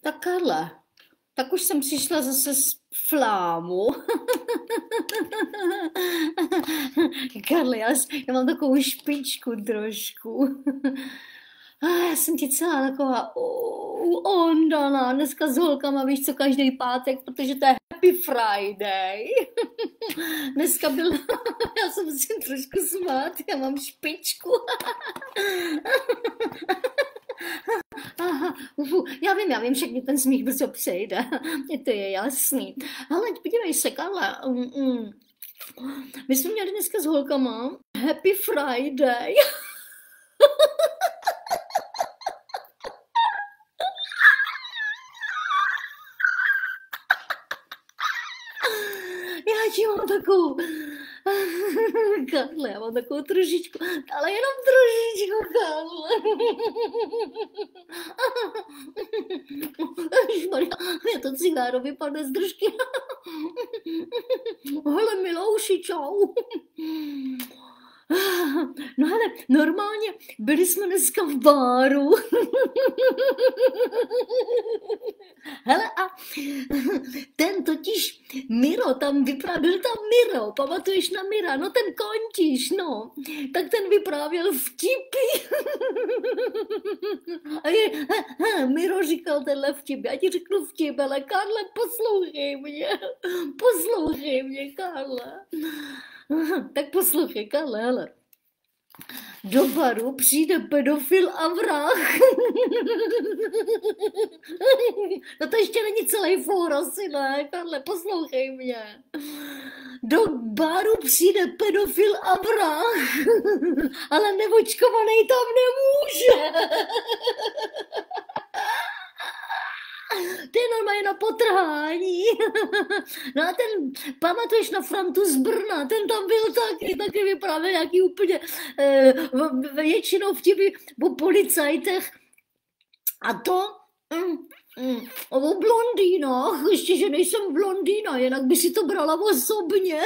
Tak Karle, tak už jsem přišla zase z flámu. Karle, já, já mám takovou špičku trošku. já jsem ti celá taková oh, ondaná, dneska s holkama, víš co, každý pátek, protože to je Happy Friday. Dneska byl, já jsem si trošku smát, já mám špičku aha, ufu, já vím, já vím, všechny ten smích brzo přejde, mně to je jasný. Ale podívej se, Karla, um, um. my jsme měli dneska s holkama Happy Friday. já ti mám takovou Karle, já mám takovou trošičku, ale jenom trošičku, Karle. Ježmarja, mě to cigáro vypadne z držky. Hele, Milouši, čau. No ale normálně byli jsme dneska v báru. Hele a ten totiž Miro tam vyprávěl, byl tam Miro, pamatuješ na Mira, no ten končíš, no. Tak ten vyprávěl vtipy. A je, he, he, Miro říkal tenhle vtip, já ti řeknu vtip, ale Karle, poslouchej mě, poslouchej mě, Karle. tak poslouchej, Kalele. Do baru přijde pedofil a vrah. no to ještě není celý fóra, asi, ne? Karle, poslouchej mě. Do baru přijde pedofil a vrah, ale nevočkovaný tam nemůže. to je normálně na potrhání. No a ten, pamatuješ na Frantu z Brna, ten tam byl taky, taky vyprávěl nějaký úplně eh, většinou vtipy po policajtech. A to, mm, Mm, o blondýnách, ještě, že nejsem blondýna, jinak by si to brala osobně.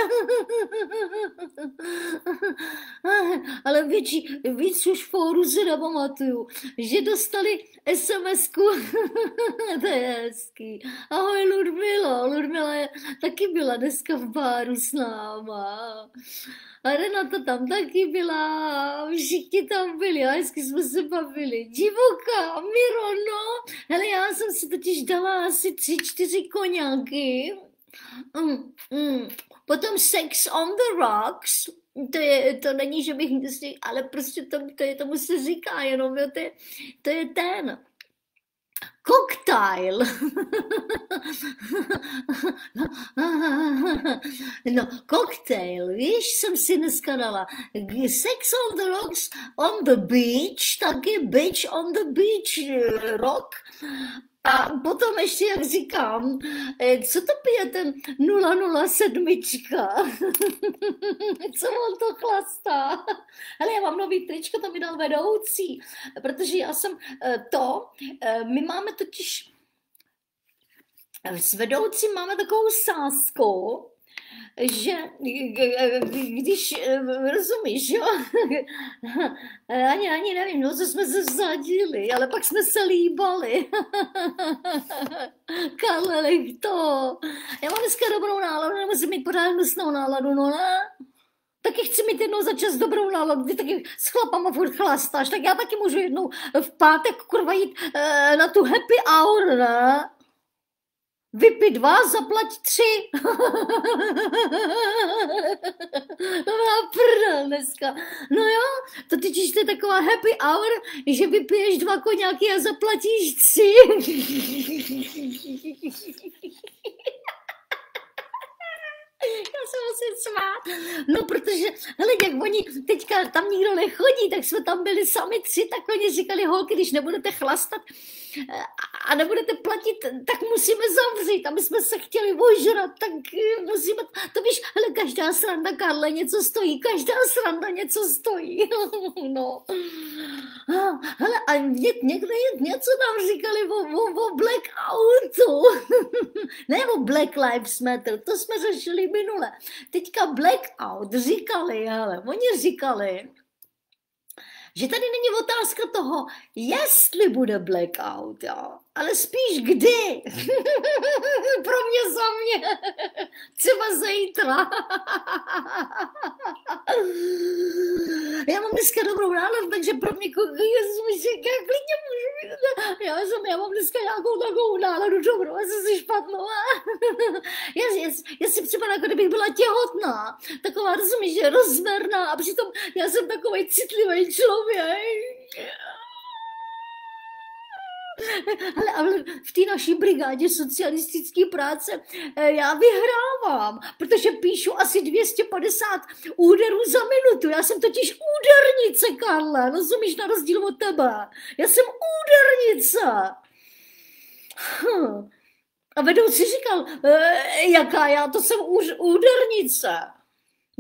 Ale víc, víc už fóru si nepamatuju, že dostali sms to je hezký. Ahoj Ludmila, Ludmila je, taky byla dneska v báru s náma. Renata tam taky byla, všichni tam byli a hezky jsme se bavili. Divoka, Miro, no. Hele, já jsem si totiž dala asi tři, čtyři koněky. Mm, mm. Potom Sex on the Rocks, to, je, to není, že bych, ale prostě to, to je, tomu se říká jenom, jo, to, je, to je ten. Cocktail. no, cocktail, víš, jsem si dneska dala. Sex on the rocks on the beach, taky bitch on the beach eh, rock a potom ještě, jak říkám, eh, co to ten 007? co on to chlastá? Hele, já mám nový tričko, to mi dal vedoucí, protože já jsem eh, to, eh, my máme totiž s vedoucím máme takovou sásku, že když e, rozumíš, jo, ani, ani nevím, no, co jsme se vzadili, ale pak jsme se líbali. Karleli, to. Já mám dneska dobrou náladu, nemusím mít pořád hnusnou náladu, no ne? Taky chci mít jednou za čas dobrou náladu, kdy taky s chlapama furt chlastáš, tak já taky můžu jednou v pátek kurva jít e, na tu happy hour, ne? vypi dva, zaplať tři. to byla prdel dneska. No jo, to ty to je taková happy hour, že vypiješ dva koněky a zaplatíš tři. Já se musím smát. No, protože, hele, jak oni teďka tam nikdo nechodí, tak jsme tam byli sami tři, tak oni říkali, holky, když nebudete chlastat, Eh, a nebudete platit, tak musíme zavřít, aby jsme se chtěli ožrat, tak eh, musíme, to víš, ale každá sranda, Karle, něco stojí, každá sranda něco stojí, no. Hele, a ně, někde něco nám říkali o, o, o blackoutu, ne o Black Lives Matter, to jsme řešili minule. Teďka blackout říkali, ale oni říkali, že tady není otázka toho, jestli bude blackout, jo ale spíš kdy. Pro mě za mě. Třeba zítra. já mám dneska dobrou náladu, takže pro mě já klidně můžu. Já, jsem, já mám dneska nějakou takovou náladu dobrou, já jsem si špatnou. já, já, já si připadám, jako kdybych byla těhotná. Taková, rozumíš, rozmerná a přitom já jsem takový citlivý člověk. ale, ale v té naší brigádě socialistické práce eh, já vyhrávám, protože píšu asi 250 úderů za minutu. Já jsem totiž údernice, Karle, rozumíš, na rozdíl od tebe. Já jsem údernice. Hm. A vedoucí říkal, e, jaká já, to jsem už údernice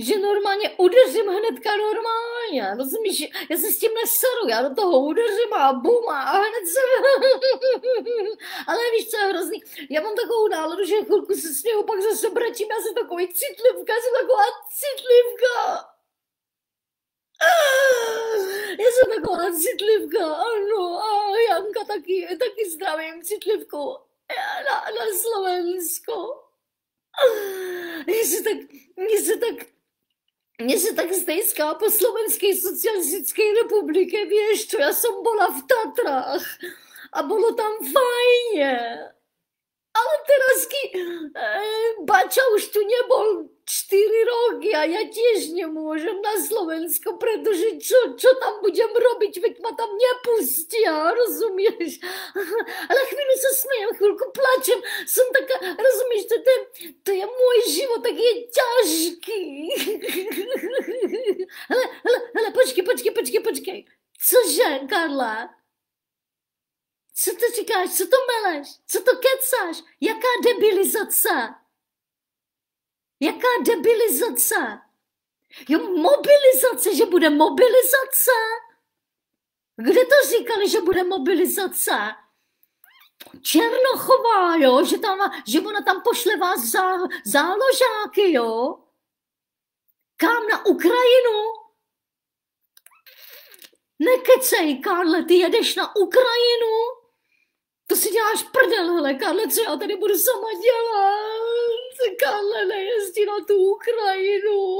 že normálně udeřím hnedka normálně, rozumíš? Já se s tím neseru, já do toho udeřím a bum a hned se... Ale víš, co je hrozný? Já mám takovou náladu, že chvilku se směju, pak zase bratím, já jsem takový citlivka, jsem taková citlivka. Ah, já jsem taková citlivka, ano, a Janka taky, taky zdravím citlivku na, na Slovensku. Ah, mně se tak, mně se tak mně se tak stejská po Slovenské socialistické republice víš čo, já jsem byla v Tatrách a bylo tam fajně ale teraz eh, Bača už tu nebol 4 roky a já těž nemůžem na Slovensko, protože čo, čo tam budem robiť, veď ma tam a rozumíš? Ale chvíli se smejem, chvilku plačem, jsem taká, rozumíš, to, to, to je můj život, tak je ťažký. Ale, ale, ale počkej, počkej, počkej, počkej. Cože, Karla? Co to říkáš? Co to meleš? Co to kecáš? Jaká debilizace? Jaká debilizace? Jo, mobilizace, že bude mobilizace? Kde to říkali, že bude mobilizace? Černochová, jo, že, tam, že ona tam pošle vás zá, záložáky, jo? Kam na Ukrajinu? Nekecej, Karle, ty jedeš na Ukrajinu? to si děláš prdel, hele, Karle, co já tady budu sama dělat? Karle, nejezdi na tu Ukrajinu.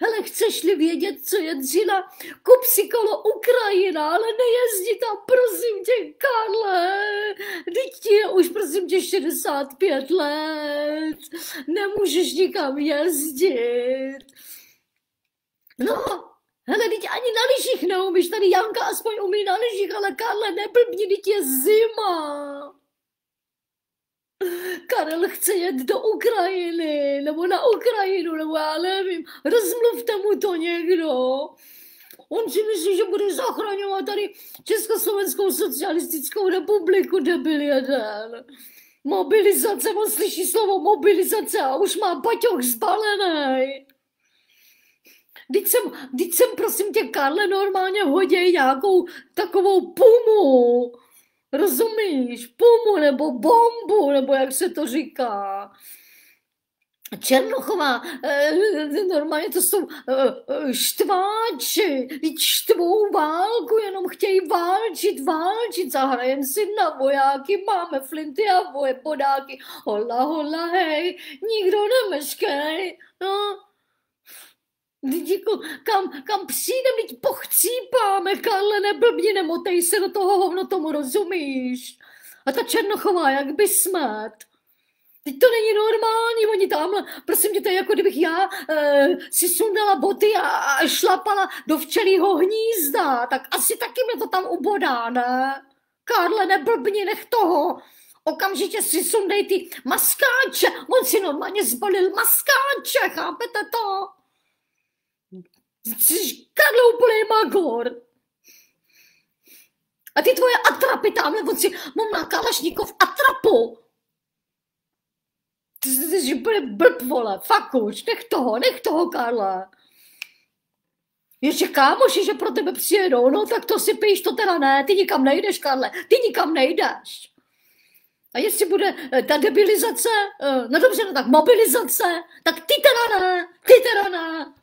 Hele, chceš-li vědět, co je dřina? Kup si kolo Ukrajina, ale nejezdi tam, prosím tě, Karle. Teď ti je už, prosím tě, 65 let. Nemůžeš nikam jezdit. No, Hele, teď ani na lyžích neumíš, tady Janka aspoň umí na lyžích, ale Karle, neblbni, teď je zima. Karel chce jet do Ukrajiny, nebo na Ukrajinu, nebo já nevím, rozmluvte mu to někdo. On si myslí, že bude zachraňovat tady Československou socialistickou republiku, debil jeden. Mobilizace, on slyší slovo mobilizace a už má baťoch zbalený. Vždyť jsem, vždyť jsem prosím tě, Karle, normálně hodí nějakou takovou pumu. Rozumíš? Pumu nebo bombu, nebo jak se to říká. Černochová, eh, normálně to jsou eh, štváči, štvou válku, jenom chtějí válčit, válčit, zahrajem si na vojáky, máme flinty a voje podáky, hola, hola, hej, nikdo nemeškej, no, jako, kam, kam přijdem, teď pochcípáme, Karle, neblbni, nemotej se do toho hovno, tomu rozumíš. A ta Černochová, jak by smát. Teď to není normální, oni tam. prosím tě, to je jako kdybych já e, si sundala boty a, a šlapala do včelího hnízda, tak asi taky mě to tam ubodá, ne? Karle, neblbni, nech toho. Okamžitě si sundej ty maskáče, on si normálně zbalil maskáče, chápete to? Jsi Karlo úplně magor. A ty tvoje atrapy tamhle, on si mu má kalašníkov atrapu. Ty jsi úplně blb, vole, fakt už, nech toho, nech toho, Karla. Ještě kámoši, že pro tebe přijedou, no tak to si píš, to teda ne, ty nikam nejdeš, Karle, ty nikam nejdeš. A jestli bude eh, ta debilizace, eh, no dobře, no tak mobilizace, tak ty teda ne, ty teda ne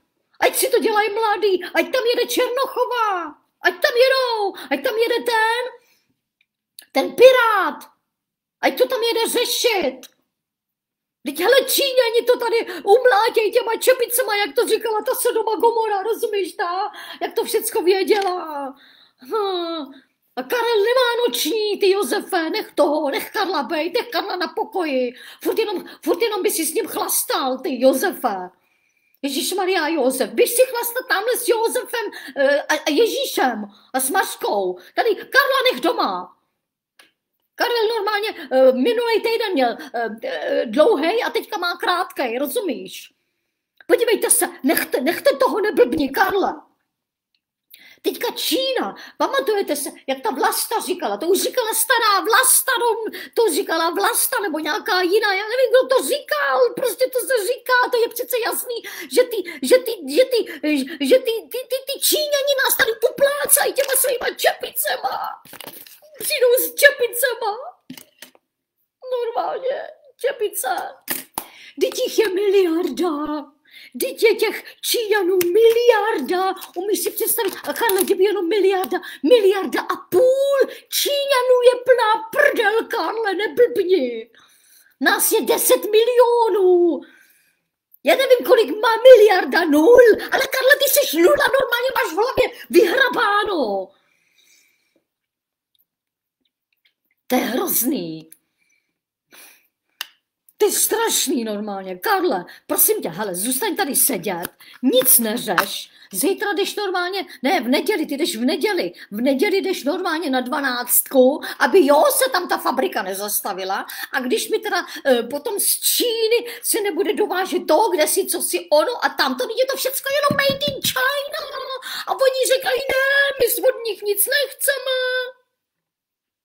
ať si to dělají mladý, ať tam jede Černochová, ať tam jedou, ať tam jede ten, ten pirát, ať to tam jede řešit. Teď hele Číňani to tady umlátějí těma čepicema, jak to říkala ta Sodoma Gomora, rozumíš ta? Jak to všecko věděla. Hm. A Karel nemá noční, ty Josefe, nech toho, nech Karla bejt, nech Karla na pokoji. Furt jenom, furt jenom by si s ním chlastal, ty Josefe. Ježíš Maria a Josef. Běž si chlasta tamhle s Josefem eh, a Ježíšem a s Maškou. Tady Karla nech doma. Karel normálně eh, minulý týden měl eh, dlouhý a teďka má krátký, rozumíš? Podívejte se, nechte, nechte toho neblbni, Karla. Teďka Čína, pamatujete se, jak ta Vlasta říkala, to už říkala stará Vlasta, no, to říkala Vlasta nebo nějaká jiná, já nevím, kdo to říkal, prostě to se říká, to je přece jasný, že ty, že ty, že ty, že ty, ty, ty, ty Číňani nás tady poplácají těma svýma čepicema. Přijdou s čepicema. Normálně, čepice. Teď jich je miliarda. Dítě těch Číňanů miliarda, umíš si představit, Karla Karle, kdyby jenom miliarda, miliarda a půl Číňanů je plná prdel, Karle, neblbni. Nás je 10 milionů. Já nevím, kolik má miliarda nul, ale Karle, ty jsi nula, normálně máš v hlavě vyhrabáno. To je hrozný. Ty strašný normálně, Karle, prosím tě, hele, zůstaň tady sedět, nic neřeš, zítra jdeš normálně, ne, v neděli, ty jdeš v neděli, v neděli jdeš normálně na dvanáctku, aby jo, se tam ta fabrika nezastavila a když mi teda e, potom z Číny se nebude dovážet to, kde si, co si ono a tam, to je to všechno jenom made in China a oni říkají, ne, my od nich nic nechceme,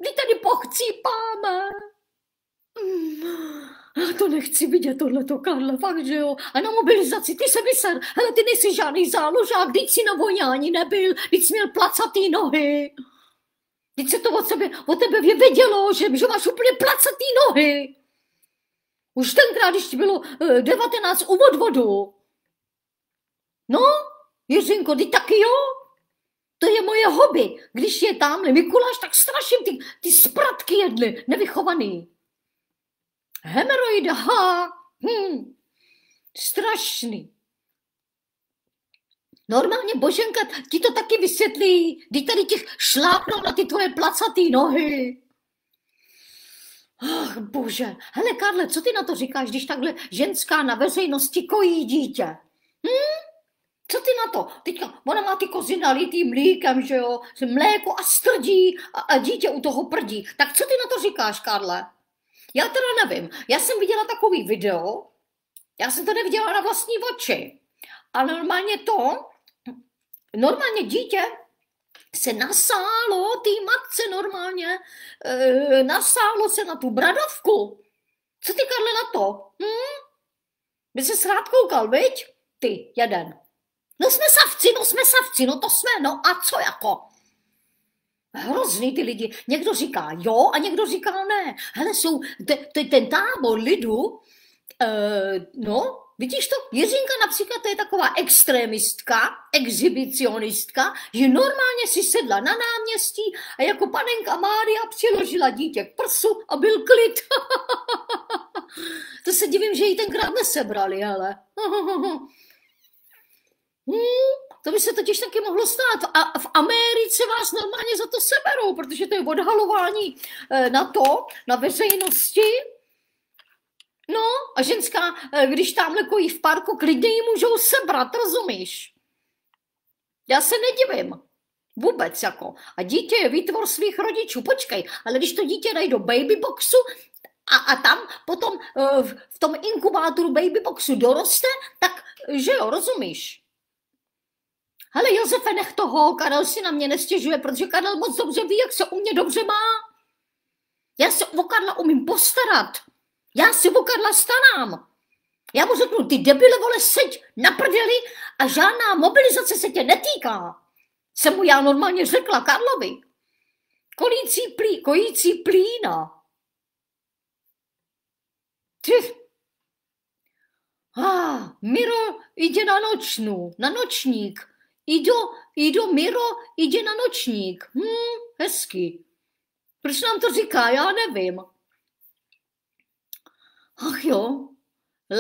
my tady pochcípáme. Mm. Já to nechci vidět to Karle, fakt, že jo. A na mobilizaci, ty se vyser, hele, ty nejsi žádný záložák, když jsi na vojání nebyl, když jsi měl placatý nohy. Když se to od, sebe, od tebe vědělo, že, že máš úplně placatý nohy. Už tenkrát, když ti bylo 19 eh, u vodu. No, Jiřinko, ty taky jo? To je moje hobby. Když je tamhle Mikuláš, tak straším ty, ty spratky jedly, nevychovaný. Hemoroida, ha, hm, strašný. Normálně Boženka ti to taky vysvětlí, když tady těch šlápnou na ty tvoje placatý nohy. Ach, bože. Hele, Karle, co ty na to říkáš, když takhle ženská na veřejnosti kojí dítě? Hm? Co ty na to? Teďka, ona má ty kozy nalitý mlíkem, že jo, mléko a strdí a, a dítě u toho prdí. Tak co ty na to říkáš, Karle? Já teda nevím. Já jsem viděla takový video, já jsem to neviděla na vlastní oči. A normálně to, normálně dítě se nasálo, té matce normálně, e, nasálo se na tu bradovku. Co ty, Karle, na to? Hm? By se rád koukal, viď? Ty, jeden. No jsme savci, no jsme savci, no to jsme, no a co jako? Hrozný ty lidi. Někdo říká jo a někdo říká ne. Hele, jsou te, te, ten tábor lidu, e, no, vidíš to? Jiřinka například to je taková extremistka, exhibicionistka, že normálně si sedla na náměstí a jako panenka Mária přiložila dítě k prsu a byl klid. to se divím, že ji tenkrát nesebrali, hele. hmm? to by se totiž taky mohlo stát. A v Americe vás normálně za to seberou, protože to je odhalování eh, na to, na veřejnosti. No a ženská, eh, když tamhle kojí v parku, klidně ji můžou sebrat, rozumíš? Já se nedivím. Vůbec jako. A dítě je výtvor svých rodičů. Počkej, ale když to dítě dají do babyboxu, a, a tam potom eh, v, v tom inkubátoru babyboxu doroste, tak že jo, rozumíš? Hele, Josefe, nech toho, Karel si na mě nestěžuje, protože Karel moc dobře ví, jak se u mě dobře má. Já se o Karla umím postarat. Já si o Karla stanám. Já mu řeknu, ty debile, vole, seď na prdeli a žádná mobilizace se tě netýká. Jsem mu já normálně řekla Karlovi. Kolící plí, kojící plína. Ty. ah, Miro jde na nočnu, na nočník i do Miro, jdi na nočník. Hm, hezky. Proč nám to říká, já nevím. Ach jo,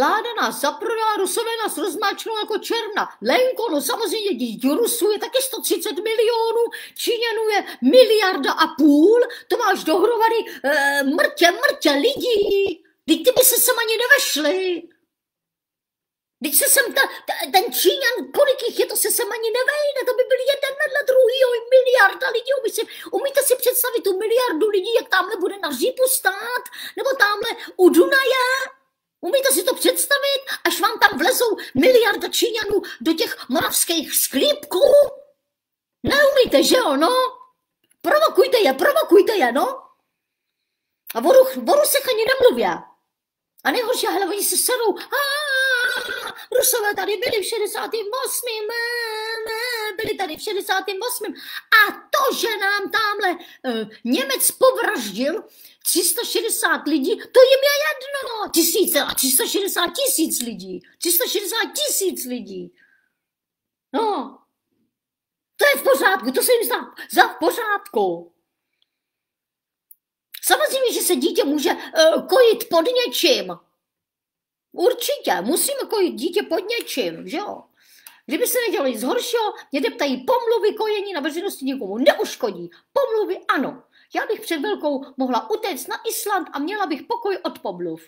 Láda nás zaprodala, Rusové nás rozmáčnou jako černa. Lenko, no samozřejmě, Rusů je taky 130 milionů, Číňanů je miliarda a půl, to máš dohromady e, mrtě, mrtě lidí. Teď ty by se sem ani nevešli. Teď se sem ta, ta, ten Číňan, kolik jich je, to se sem ani nevejde, to by byl jeden na druhýho, miliarda lidí, umí si, umíte si představit tu miliardu lidí, jak tamhle bude na řípu stát, nebo tamhle u Dunaje, umíte si to představit, až vám tam vlezou miliarda Číňanů do těch moravských sklípků? Neumíte, že jo, no? Provokujte je, provokujte je, no? A o Rusech ani nemluvě. A nejhorší, hele, oni se serou. Aaaa, Rusové tady byli v 68. Ne, Byli tady v 68. A to, že nám tamhle eh, Němec povraždil 360 lidí, to jim je jedno. Tisíce a 360 tisíc lidí. 360 tisíc lidí. No, to je v pořádku, to se jim zdá za v pořádku. Samozřejmě, že se dítě může uh, kojit pod něčím. Určitě, musím jako dítě pod něčím, že jo. Kdyby se nedělo nic horšího, mě ptají pomluvy kojení na veřejnosti nikomu neuškodí. Pomluvy ano. Já bych před velkou mohla utéct na Island a měla bych pokoj od pomluv.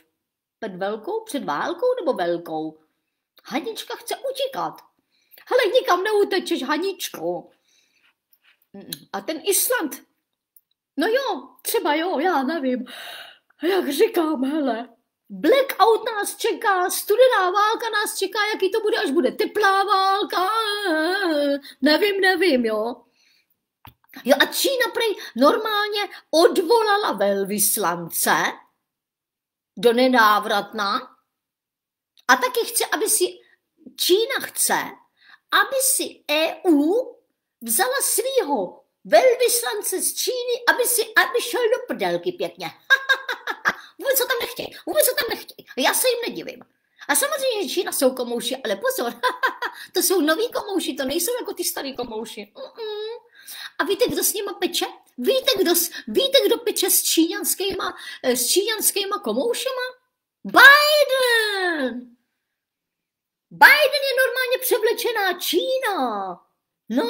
Před velkou, před válkou nebo velkou? Hanička chce utíkat. Hele, nikam neutečeš, Haničko. A ten Island? No jo, třeba jo, já nevím. Jak říkám, hele, Blackout nás čeká, studená válka nás čeká, jaký to bude, až bude teplá válka, nevím, nevím, jo. Jo a Čína prej normálně odvolala velvyslance do nenávratna a taky chce, aby si, Čína chce, aby si EU vzala svýho velvyslance z Číny, aby si, aby šel do prdelky pěkně. Ha! Vůbec co tam nechtějí. Vůbec co tam nechtějí. Já se jim nedivím. A samozřejmě, že Čína jsou komouši, ale pozor, to jsou noví komouši, to nejsou jako ty starý komouši. Mm-mm. A víte, kdo s nima peče? Víte, kdo, víte, kdo peče s číňanskýma, eh, s číňanskýma komoušema? Biden! Biden je normálně převlečená Čína. No,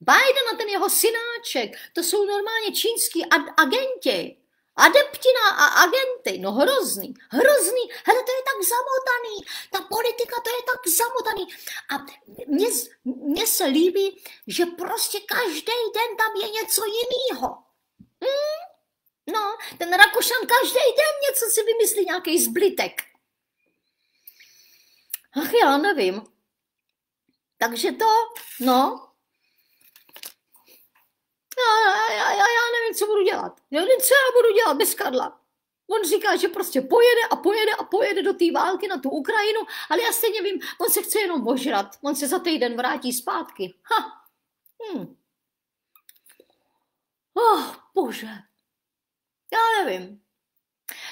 Biden a ten jeho synáček, to jsou normálně čínský agenti adeptina a agenty, no hrozný, hrozný, hele, to je tak zamotaný, ta politika, to je tak zamotaný. A mně se líbí, že prostě každý den tam je něco jiného. Hmm? No, ten Rakušan každý den něco si vymyslí, nějaký zblitek. Ach, já nevím. Takže to, no, já, já, já, já nevím, co budu dělat. Já nevím, co já budu dělat bez Karla. On říká, že prostě pojede a pojede a pojede do té války na tu Ukrajinu, ale já stejně vím, on se chce jenom ožrat. On se za týden vrátí zpátky. Ha. Hmm. Oh, bože. Já nevím.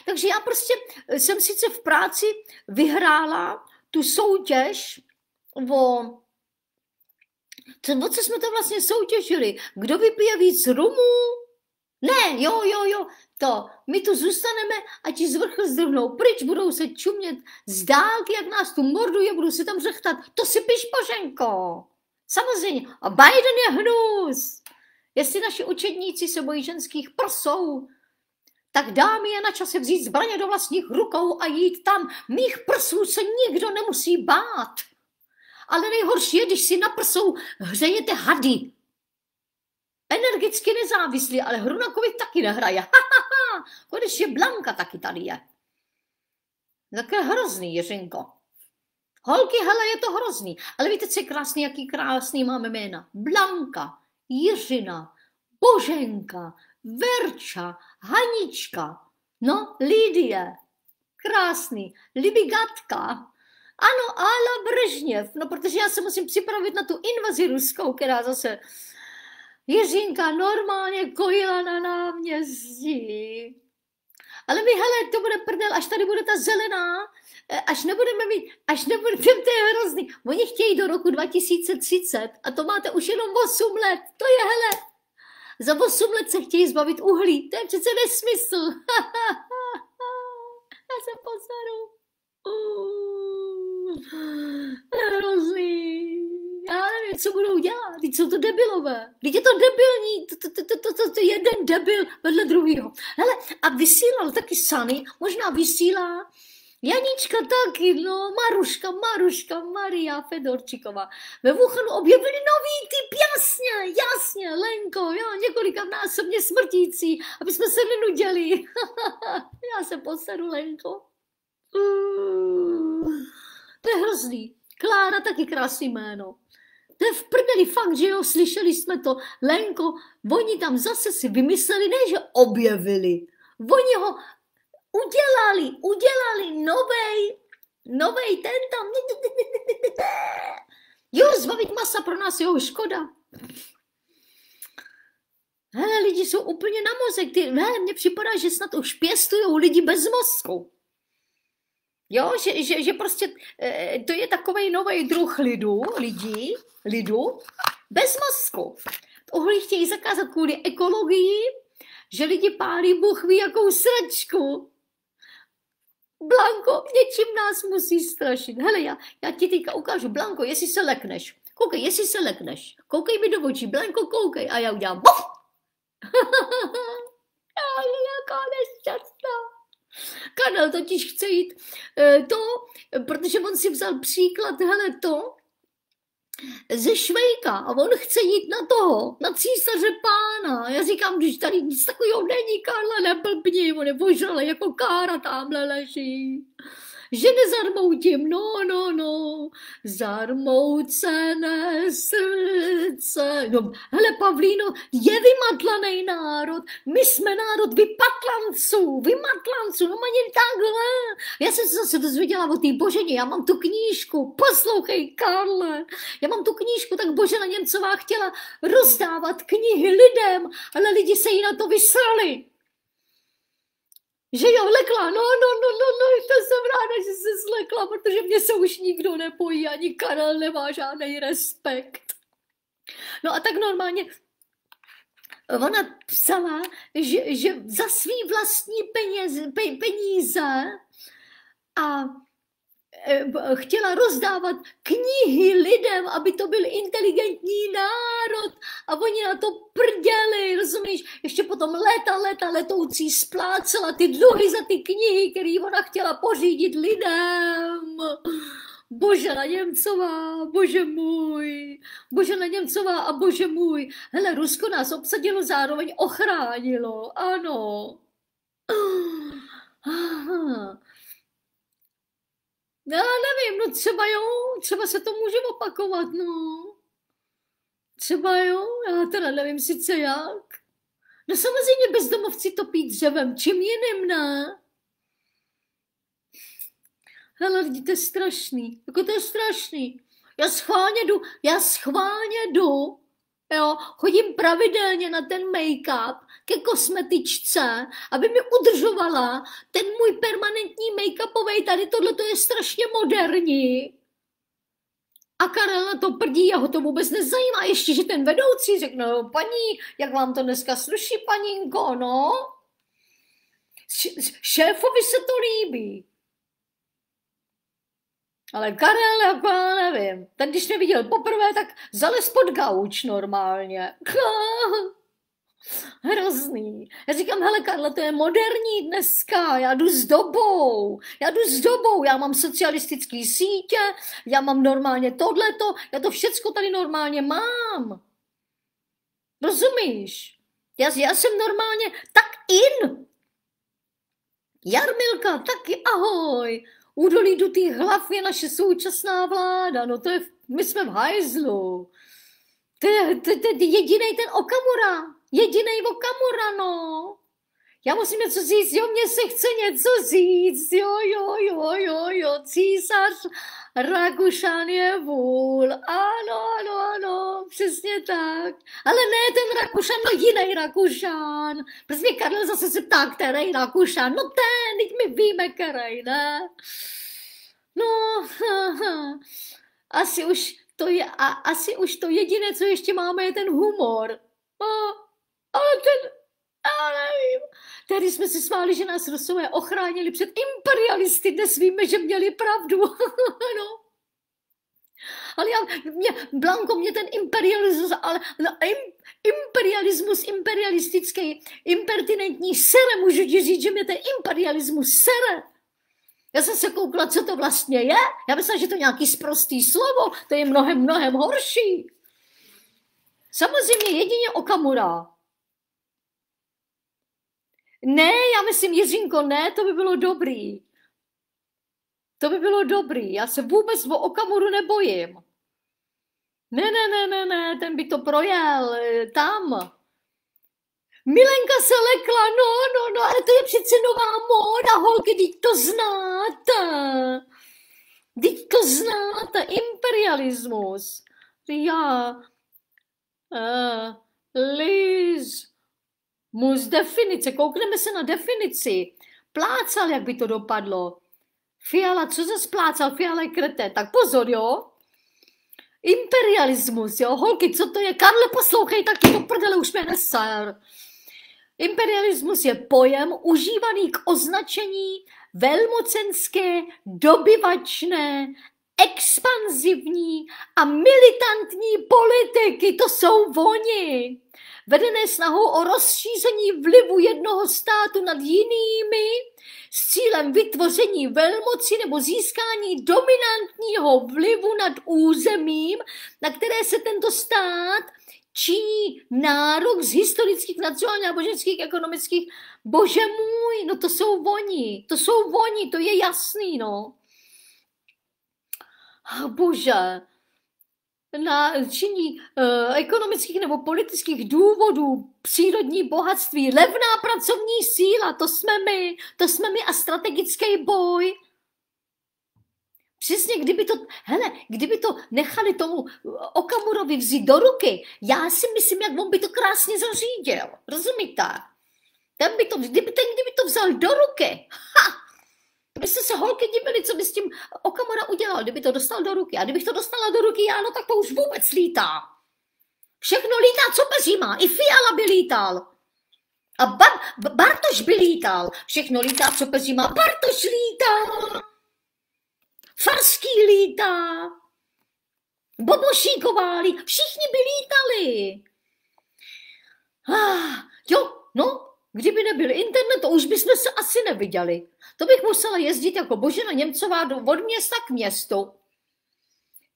Takže já prostě jsem sice v práci vyhrála tu soutěž o co, o co jsme to vlastně soutěžili? Kdo vypije víc rumů? Ne, jo, jo, jo, to, my tu zůstaneme a ti zvrchl zdrhnou pryč, budou se čumět z dálky, jak nás tu morduje, budou se tam řechtat. To si piš, Boženko. Samozřejmě. A Biden je hnus. Jestli naši učedníci se bojí ženských prsou, tak dámy je na čase vzít zbraně do vlastních rukou a jít tam. Mých prsů se nikdo nemusí bát ale nejhorší je, když si na prsou hřejete hady. Energicky nezávislý, ale hru na covid taky nehraje. Když je Blanka taky tady je. No, Také hrozný, Jiřinko. Holky, hele, je to hrozný. Ale víte, co je krásný, jaký krásný máme jména? Blanka, Jiřina, Boženka, Verča, Hanička, no, Lidie, krásný, Libigatka, ano, ale Brežněv, no protože já se musím připravit na tu invazi ruskou, která zase Jiřínka normálně kojila na náměstí. Ale my, hele, to bude prdel, až tady bude ta zelená, eh, až nebudeme mít, až nebudeme, to je hrozný. Oni chtějí do roku 2030 a to máte už jenom 8 let, to je, hele, za 8 let se chtějí zbavit uhlí, to je přece nesmysl. Já se pozoru. Uh. hrozný. Já nevím, co budou dělat. Teď jsou to debilové. Teď je to debilní. To, to, to, to, to, jeden debil vedle druhého. Hele, a vysílal taky Sany. Možná vysílá Janíčka taky, no, Maruška, Maruška, Maria Fedorčiková. Ve Wuhanu objevili nový typ, jasně, jasně, Lenko, jo, několika násobně smrtící, aby jsme se nenuděli. Já se poseru, Lenko. Mm. To je hrozný. Klára taky krásný jméno. To je v prdeli fakt, že jo, slyšeli jsme to. Lenko, oni tam zase si vymysleli, ne že objevili. Oni ho udělali, udělali novej, novej ten tam. Jo, zbavit masa pro nás, jo, škoda. Hele, lidi jsou úplně na mozek. Ty, hele, mně připadá, že snad už pěstují lidi bez mozku. Jo, že, že, že prostě eh, to je takový nový druh lidu, lidí, lidu, bez mozku. Uhlí chtějí zakázat kvůli ekologii, že lidi pálí Bůh ví jakou sračku. Blanko, něčím nás musí strašit. Hele, já, já ti teďka ukážu, Blanko, jestli se lekneš. Koukej, jestli se lekneš. Koukej mi do očí, Blanko, koukej. A já udělám buf. já je jako nešťastná. Karel totiž chce jít e, to, protože on si vzal příklad, hele, to, ze Švejka a on chce jít na toho, na císaře pána. Já říkám, když tady nic takového není, Karla, neblbni, on je božele, jako kára tamhle leží že nezarmoutím, no, no, no, zarmoucené srdce. No, hele, Pavlíno, je vymatlaný národ, my jsme národ vypatlanců, vymatlanců, no ani takhle. Já jsem se zase dozvěděla o té Boženě, já mám tu knížku, poslouchej, Karle, já mám tu knížku, tak Božena Němcová chtěla rozdávat knihy lidem, ale lidi se jí na to vysrali že jo, lekla, no, no, no, no, no, to jsem ráda, že se zlekla, protože mě se už nikdo nepojí, ani Karel nemá žádný respekt. No a tak normálně ona psala, že, že za svý vlastní peněz, pe, peníze a Eh, chtěla rozdávat knihy lidem, aby to byl inteligentní národ a oni na to prděli, rozumíš? Ještě potom léta, léta letoucí splácela ty dluhy za ty knihy, které ona chtěla pořídit lidem. Božena Němcová, bože můj, Božena Němcová a bože můj. Hele, Rusko nás obsadilo, zároveň ochránilo, ano. Aha. No, nevím, no třeba jo, třeba se to může opakovat, no. Třeba jo, já teda nevím sice jak. No samozřejmě bezdomovci pít dřevem, čím jiným ne? Hele, lidi, to je strašný, jako to je strašný. Já schválně jdu, já schválně jdu Jo, chodím pravidelně na ten make-up ke kosmetičce, aby mi udržovala ten můj permanentní make upový tady tohle je strašně moderní. A Karel na to prdí, já ho to vůbec nezajímá. Ještě, že ten vedoucí řekne, no, paní, jak vám to dneska sluší, paninko, no? Šéfovi se to líbí. Ale Karel, jako já nevím, ten když mě viděl poprvé, tak zales pod gauč normálně. Hrozný. Já říkám, hele Karla, to je moderní dneska, já jdu s dobou, já jdu s dobou, já mám socialistický sítě, já mám normálně tohleto, já to všecko tady normálně mám. Rozumíš? Já, já jsem normálně tak in. Jarmilka, taky ahoj údolí do těch hlav je naše současná vláda, no to je, my jsme v hajzlu. To je, to, to, to jedinej ten Okamura, jedinej Okamura, no. Já musím něco říct, jo, mně se chce něco říct, jo, jo, jo, jo, jo, císař Rakušan je vůl. Ano, ano, ano, přesně tak. Ale ne ten Rakušan, no jiný Rakušan. Prostě Karel zase se ptá, který Rakušan. No ten, teď my víme, který, ne? No, asi už to je, a, asi už to jediné, co ještě máme, je ten humor. A, no, ale ten, já nevím. Tehdy jsme si smáli, že nás Rusové ochránili před imperialisty, dnes víme, že měli pravdu. no. Ale já, mě, Blanko, mě ten imperialismus, ale no, im, imperialismus imperialistický, impertinentní sere, můžu ti říct, že mě ten imperialismus sere. Já jsem se koukla, co to vlastně je. Já myslím, že to je nějaký sprostý slovo, to je mnohem, mnohem horší. Samozřejmě jedině Okamura, ne, já myslím, Jiřínko, ne, to by bylo dobrý. To by bylo dobrý. Já se vůbec o Okamuru nebojím. Ne, ne, ne, ne, ne, ten by to projel e, tam. Milenka se lekla, no, no, no, ale to je přece nová móda, holky, teď to znáte. Teď to znáte, imperialismus. Já, uh, Liz, Mus definice, koukneme se na definici. Plácal, jak by to dopadlo. Fiala, co se splácal? Fiala je krete. Tak pozor, jo. Imperialismus, jo. Holky, co to je? Karle, poslouchej, tak to prdele už mě neser. Imperialismus je pojem užívaný k označení velmocenské, dobyvačné, expanzivní a militantní politiky. To jsou oni vedené snahou o rozšíření vlivu jednoho státu nad jinými s cílem vytvoření velmoci nebo získání dominantního vlivu nad územím, na které se tento stát činí nárok z historických, nacionálních, boženských, ekonomických. Bože můj, no to jsou oni, to jsou oni, to je jasný, no. Bože, na činí uh, ekonomických nebo politických důvodů přírodní bohatství, levná pracovní síla, to jsme my, to jsme my a strategický boj. Přesně, kdyby to, hele, kdyby to nechali tomu Okamurovi vzít do ruky, já si myslím, jak on by to krásně zařídil. Rozumíte? Ten by to, kdyby, ten, kdyby to vzal do ruky, ha, by se holky divily, co by s tím Okamura udělal, kdyby to dostal do ruky. A kdybych to dostala do ruky já, no tak to už vůbec lítá. Všechno lítá, co má. I Fiala by lítal. A ba- Bartoš by lítal. Všechno lítá, co má. Bartoš lítá. Farský lítá. Bobošíková lítá. Všichni by lítali. Ah, jo, no, Kdyby nebyl internet, to už bychom se asi neviděli. To bych musela jezdit jako Božena Němcová od města k městu.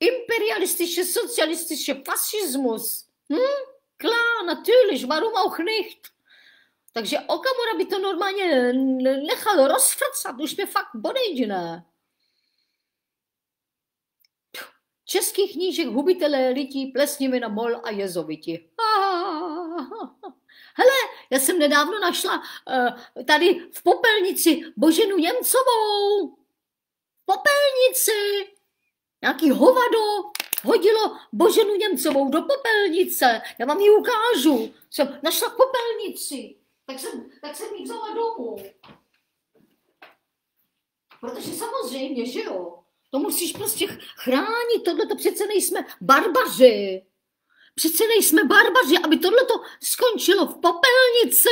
Imperialistische, socialistische Faschismus. Hm? Klá, natürlich, warum auch nicht? Takže Okamura by to normálně nechal rozfrcat, už mě fakt bodejdiné. Český knížek hubitelé lití na mol a jezoviti. Ah, hele, já jsem nedávno našla uh, tady v popelnici Boženu Němcovou. V popelnici. Nějaký hovado hodilo Boženu Němcovou do popelnice. Já vám ji ukážu. Jsem našla v popelnici. Tak jsem, tak jsem ji vzala domů. Protože samozřejmě, že jo, to musíš prostě chránit, tohle to přece nejsme barbaři. Přece nejsme barbaři, aby tohle to skončilo v popelnici.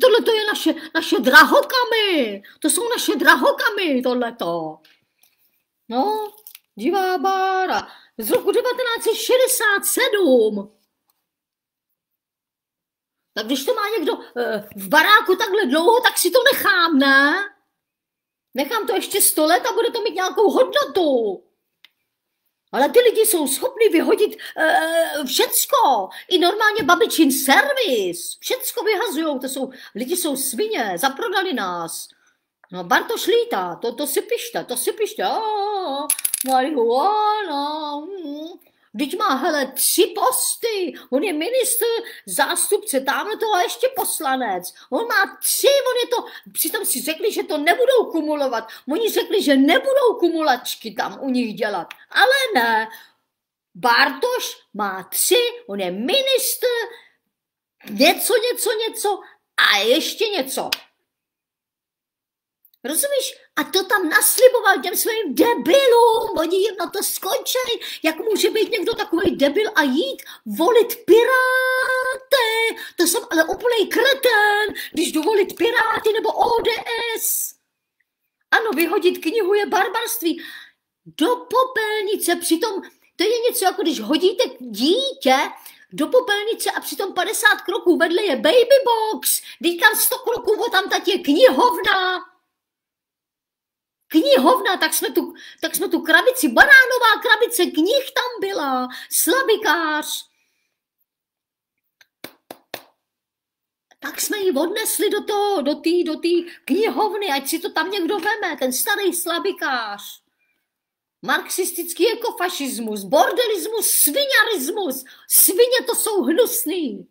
Tohle to je naše, naše drahokamy. To jsou naše drahokamy, to. No, divá bára. Z roku 1967. Tak když to má někdo eh, v baráku takhle dlouho, tak si to nechám, ne? Nechám to ještě 100 let a bude to mít nějakou hodnotu. Ale ty lidi jsou schopni vyhodit e, všecko, i normálně babičin servis, všecko vyhazujou, to jsou, lidi jsou svině, zaprodali nás. No Bartoš Líta, to, to si pište, to si pište, marihuana, mm. Teď má, hele, tři posty. On je ministr, zástupce, tamhle toho a ještě poslanec. On má tři, on je to, přitom si řekli, že to nebudou kumulovat. Oni řekli, že nebudou kumulačky tam u nich dělat. Ale ne. Bartoš má tři, on je ministr, něco, něco, něco a ještě něco. Rozumíš? A to tam nasliboval těm svým debilům. Oni jim na to skončili. Jak může být někdo takový debil a jít volit piráty? To jsem ale úplný kreten, když dovolit piráty nebo ODS. Ano, vyhodit knihu je barbarství. Do popelnice, přitom to je něco jako když hodíte dítě do popelnice a přitom 50 kroků vedle je baby box, Vítám tam 100 kroků, bo tam je knihovna knihovna, tak jsme tu, tak jsme tu krabici, banánová krabice knih tam byla, slabikář. Tak jsme ji odnesli do té do tý, do tý knihovny, ať si to tam někdo veme, ten starý slabikář. Marxistický ekofašismus, jako bordelismus, svinarismus. Svině to jsou hnusný.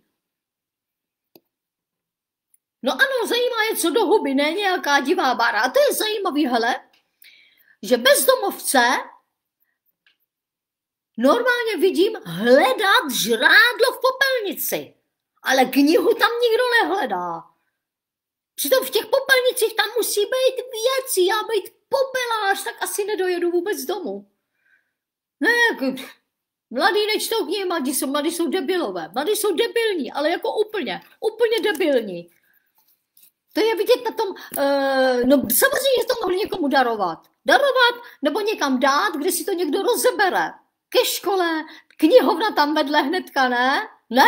No ano, zajímá je co do huby, ne nějaká divá bara. A to je zajímavý, hele že bezdomovce normálně vidím hledat žrádlo v popelnici, ale knihu tam nikdo nehledá. Přitom v těch popelnicích tam musí být věci, já být popelář, tak asi nedojedu vůbec domů. Ne, jako, mladý nečtou knihy, mladí jsou, mladí jsou debilové, mladí jsou debilní, ale jako úplně, úplně debilní. To je vidět na tom, uh, no samozřejmě, že to mohli někomu darovat. Darovat nebo někam dát, kde si to někdo rozebere. Ke škole, knihovna tam vedle hnedka, ne? Ne!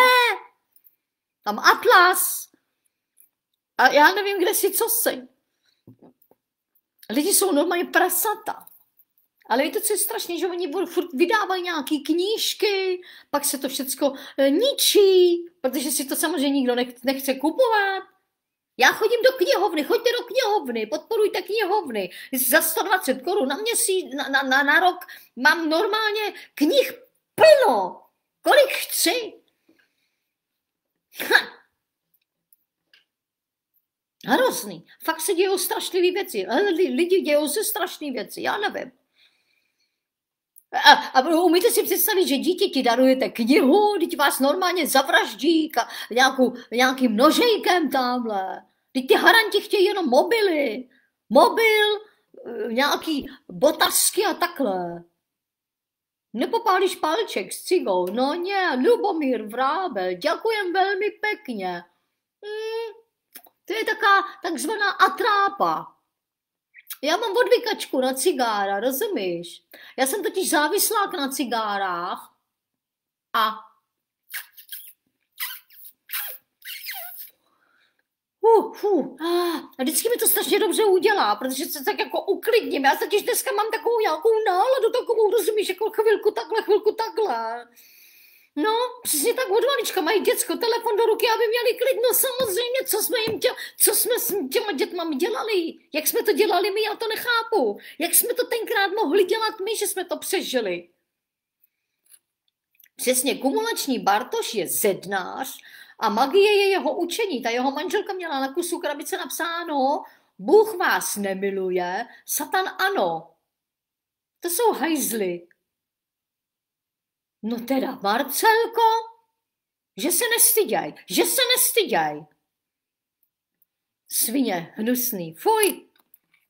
Tam atlas. A já nevím, kde si co si. Lidi jsou normálně prasata. Ale víte, co je strašně, že oni furt vydávají nějaké knížky, pak se to všechno eh, ničí, protože si to samozřejmě nikdo nechce kupovat. Já chodím do knihovny, choďte do knihovny, podporujte knihovny. Za 120 korun na měsíc, na, na, na, na rok mám normálně knih plno. Kolik chci? Hrozný. Fakt se dějou strašlivé věci. Lidi dějou se strašné věci, já nevím. A, a umíte si představit, že dítě ti darujete knihu, teď vás normálně zavraždí ka, nějakou, nějakým nožejkem tamhle. Teď ty haranti chtějí jenom mobily. Mobil, eh, nějaký botasky a takhle. Nepopálíš palček s cigou? No ne, Lubomír Vrábel, děkujem velmi pěkně. Hmm, to je taká takzvaná atrápa. Já mám odvykačku na cigára, rozumíš? Já jsem totiž závislá na cigárách a Uh, uh, ah, a vždycky mi to strašně dobře udělá, protože se tak jako uklidním. Já totiž dneska mám takovou nějakou náladu, takovou, rozumíš, jako chvilku takhle, chvilku takhle. No, přesně tak od malička mají děcko telefon do ruky, aby měli klid. No samozřejmě, co jsme jim děla, co jsme s těma dětma dělali? Jak jsme to dělali my, já to nechápu. Jak jsme to tenkrát mohli dělat my, že jsme to přežili? Přesně, kumulační Bartoš je zednář a magie je jeho učení. Ta jeho manželka měla na kusu krabice napsáno, Bůh vás nemiluje, Satan ano. To jsou hajzly. No teda, Marcelko, že se nestyděj, že se nestyděj. Svině, hnusný, fuj,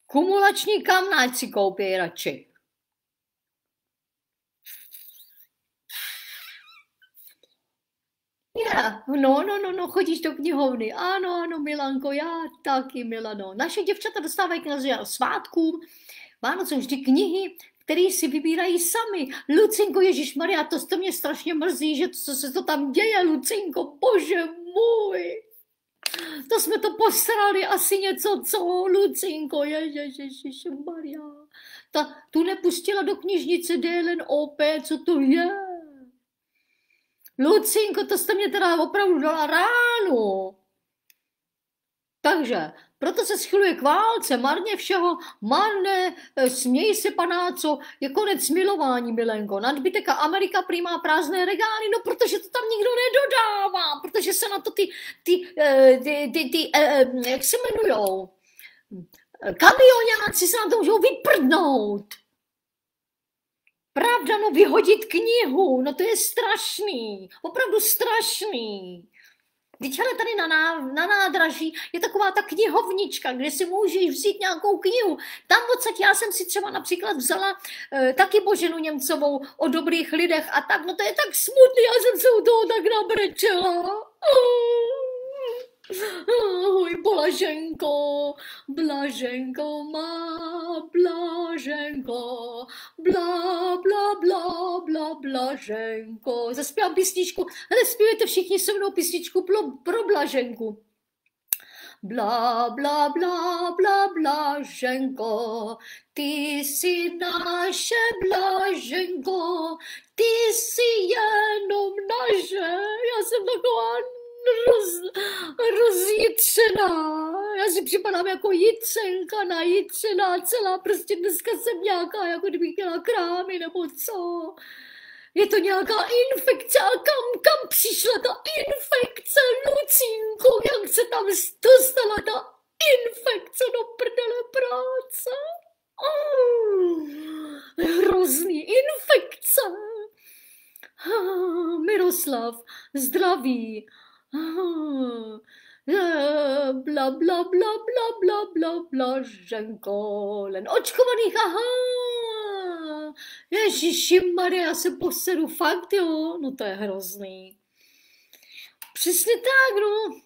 kumulační kamnáč si koupěj radši. No, no, no, no, chodíš do knihovny. Ano, ano, Milanko, já taky, Milano. Naše děvčata dostávají k nás svátkům, Vánocům vždy knihy, který si vybírají sami. Lucinko, Ježíš Maria, to, to mě strašně mrzí, že to, co se to tam děje, Lucinko, bože můj. To jsme to posrali asi něco, co, Lucinko, Ježíš, Ježíš Maria. Ta, tu nepustila do knižnice DLN OP, co to je? Lucinko, to jste mě teda opravdu dala ráno. Takže proto se schyluje k válce, marně všeho, marné, eh, směj se panáco, je konec milování, milenko. Nadbytek a Amerika přijímá prázdné regály, no protože to tam nikdo nedodává, protože se na to ty, ty, eh, ty, ty, ty eh, jak se jmenujou, kamionáci se na to můžou vyprdnout. Pravda, no vyhodit knihu, no to je strašný, opravdu strašný. Teď hele, tady na, ná, na nádraží je taková ta knihovnička, kde si můžeš vzít nějakou knihu. Tam odsaď já jsem si třeba například vzala e, taky Boženu Němcovou o dobrých lidech a tak. No to je tak smutný, já jsem se u toho tak nabrečela. Uh. Ahoj, Blaženko, Blaženko má, Blaženko, bla, bla, bla, bla, Blaženko. Zaspívám písničku, ale zpívejte všichni se mnou písničku pro, pro Blaženku. Bla, bla, bla, bla, Blaženko, ty jsi naše Blaženko, ty jsi jenom naše, já jsem taková roz, rozjitřená. Já si připadám jako jitřenka na jitřená celá, prostě dneska jsem nějaká, jako kdybych měla krámy nebo co. Je to nějaká infekce a kam, kam přišla ta infekce, Lucínko, jak se tam dostala ta infekce do prdele práce? Oh, hrozný, infekce. Ah, Miroslav, zdraví. bla, bla, bla, bla, bla, bla, ženko, len očkovaných, aha, ježiši Maria, já se posedu, fakt jo, no to je hrozný. Přesně tak, no.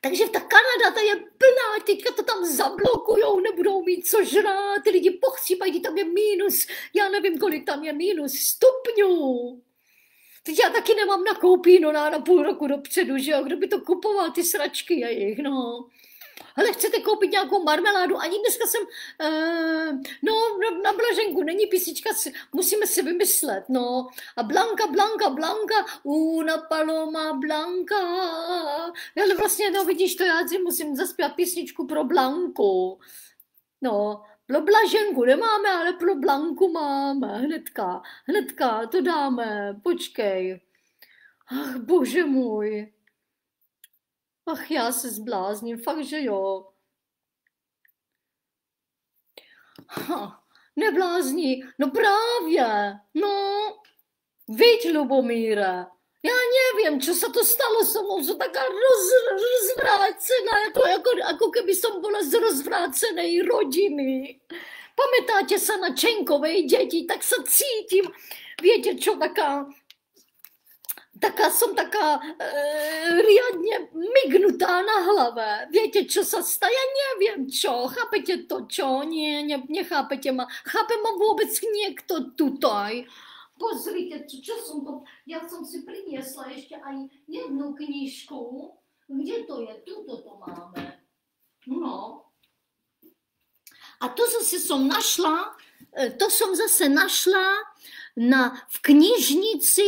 Takže ta Kanada, ta je plná, teďka to tam zablokujou, nebudou mít co žrát, ty lidi pochcípají, tam je mínus, já nevím, kolik tam je mínus stupňů. Teď já taky nemám no na, na půl roku dopředu, že jo? Kdo by to kupoval, ty sračky jejich, no. Hele, chcete koupit nějakou marmeládu? Ani dneska jsem, eh, no, no na blaženku, není písnička, musíme si vymyslet, no. A Blanka, Blanka, Blanka, u na paloma Blanka. Ale vlastně, no vidíš to, já si musím zaspět písničku pro Blanku. No, pro Blaženku nemáme, ale pro Blanku máme. Hnedka, hnedka, to dáme, počkej. Ach, bože můj. Ach, já se zblázním, fakt, že jo. Ha, neblázni, no právě, no. Viď, Lubomíre, já nevím, co se to stalo se mnou, som taká roz, rozvrácená, jako jako jako keby som bola z rozvrácené rodiny. Pamätáte se na Čenkové děti, tak sa cítim, viete čo, taká, taká som taká e, riadně mignutá na hlave. Viete, čo sa stá? Já nevím, čo, chápete to čo? Nie, ne, nechápete ma. Chápe ma vůbec niekto tutaj pozrite, čo som to, ja som si priniesla ešte aj jednu knižku, kde to je, tuto to máme. No. A to zase som našla, e, to som zase našla na, v knižnici,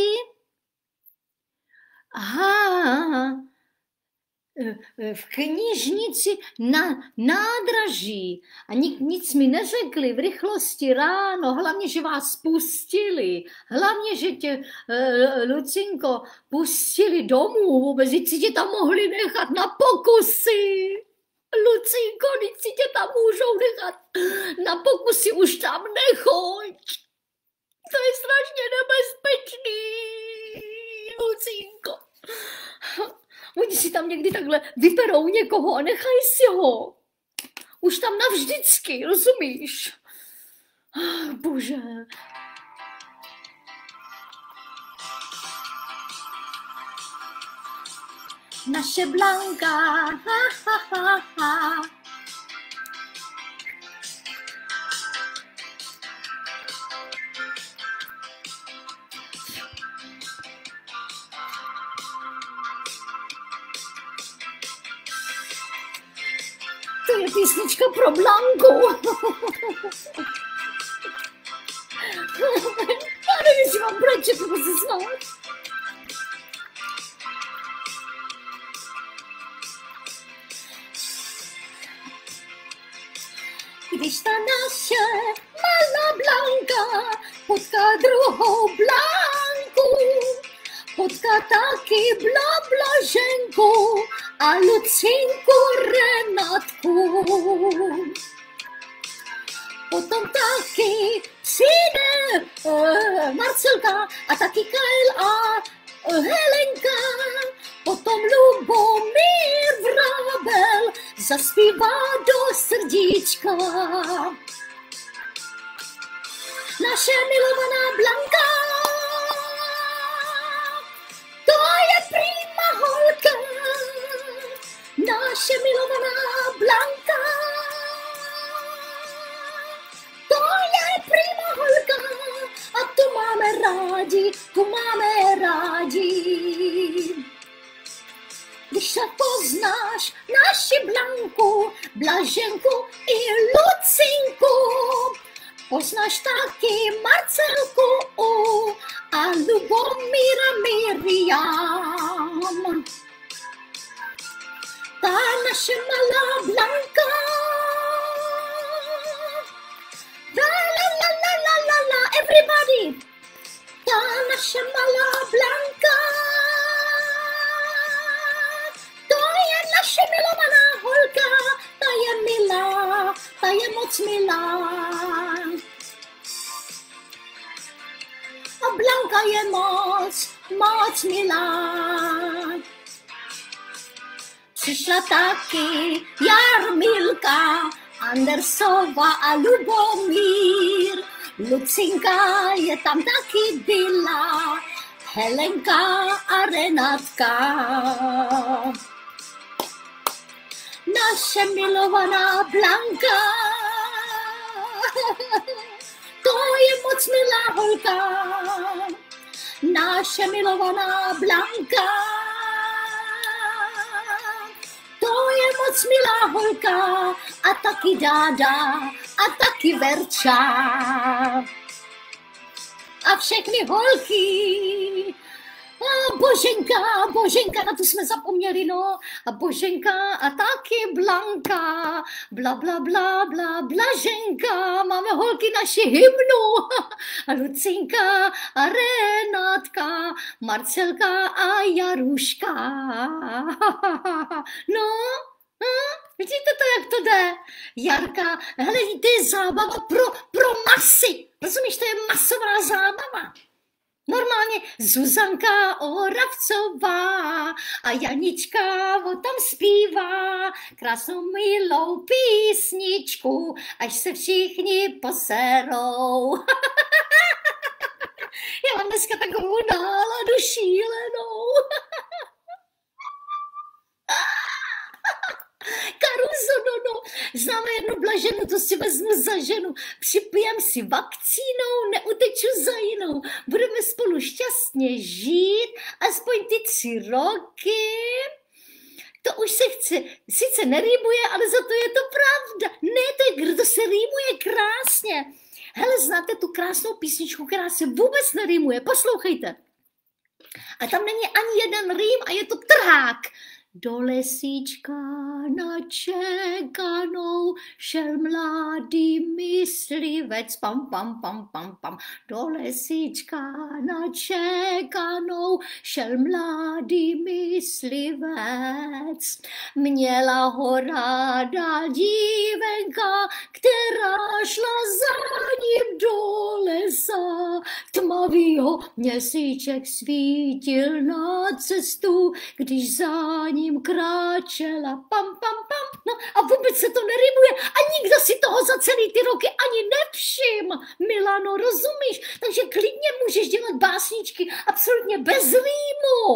aha, Eh, eh, v knižnici na nádraží a nik, nic mi neřekli v rychlosti ráno, hlavně, že vás pustili, hlavně, že tě, eh, Lucinko, pustili domů vůbec, si tě tam mohli nechat na pokusy. Lucinko, si tě tam můžou nechat na pokusy, už tam nechoď. To je strašně nebezpečný, Lucinko. Oni si tam někdy takhle vyperou někoho a nechají si ho. Už tam navždycky, rozumíš? Ach, bože. Naše Blanka, ha, ha, ha, ha. Maćka Problanku. Ale nie mam bracie, tylko Gdyś ta nasza mala Blanka pod druhou Blanku, pod taky bla a Lucinku Renatku. Potom taky přijde eh, Marcelka a taky Kyle a eh, Helenka. Potom Lubomír Vrabel zaspívá do srdíčka. Naše milovaná Blanka naše milovaná Blanka. To je prima holka a to máme rádi, to máme rádi. Když se poznáš naši Blanku, Blaženku i Lucinku, poznáš taky Marcelku a Lubomíra Miriam. Carlos Blanca, La la la la la la la. Everybody. Carlos Blanca, Taya na shimila mana holka. Taya mila. Taya moć mila. A blanca ye moć, moć mila. přišla taky Jarmilka, Andersova a Lubomír. Lucinka je tam taky byla, Helenka a Renátka. Naše milovaná Blanka, to je moc milá holka. Naše milovaná Blanka, moje moc milá holka a taky dáda a taky verča. A všechny holky a Boženka, Boženka, na tu jsme zapomněli, no, a Boženka a taky Blanka, bla, bla, bla, bla, Blaženka, máme holky naši hymnu, a Lucinka a Renátka, Marcelka a Jaruška. No, no, Vidíte to, jak to jde? Jarka, hele, to je zábava pro, pro masy. Rozumíš, to je masová zábava. Normálně Zuzanka Oravcová a Janička o tam zpívá krásnou milou písničku, až se všichni poserou. Já mám dneska takovou náladu šílenou. rozhodl, no, no. známe jednu blaženu, to si vezmu za ženu, připijem si vakcínou, neuteču za jinou, budeme spolu šťastně žít, aspoň ty tři roky. To už se chce, sice nerýbuje, ale za to je to pravda. Ne, to, je, to se rýbuje krásně. Hele, znáte tu krásnou písničku, která se vůbec nerýmuje, poslouchejte. A tam není ani jeden rým a je to trhák. Do lesíčka na čekanou šel mladý myslivec, pam, pam, pam, pam, pam. Do lesíčka na čekanou šel mladý myslivec. Měla ho ráda dívenka, která šla za ním do lesa. Tmavýho měsíček svítil na cestu, když za ní ním kráčela, pam, pam, pam, no a vůbec se to nerybuje a nikdo si toho za celý ty roky ani nevšim, Milano, rozumíš? Takže klidně můžeš dělat básničky absolutně bez rýmu.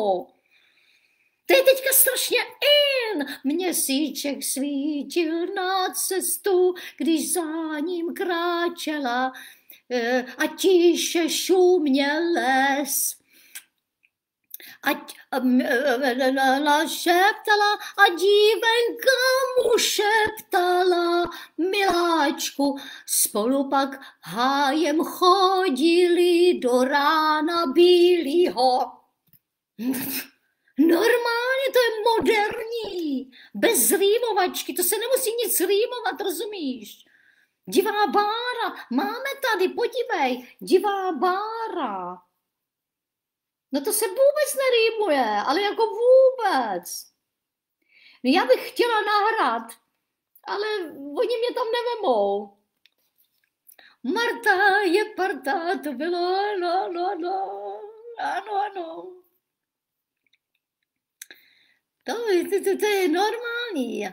To je teďka strašně in. Měsíček svítil na cestu, když za ním kráčela eh, a tíše šuměl les ať la šeptala a dívenka mu šeptala, miláčku. Spolu pak hájem chodili do rána bílýho. Normálně to je moderní, bez rýmovačky, to se nemusí nic rýmovat, rozumíš? Divá bára, máme tady, podívej, divá bára. No to se vůbec nerýmuje, ale jako vůbec. No já bych chtěla nahrát, ale oni mě tam nevemou. Marta je parta, to bylo, no, no, no, ano, ano. To, to, to, to je normální.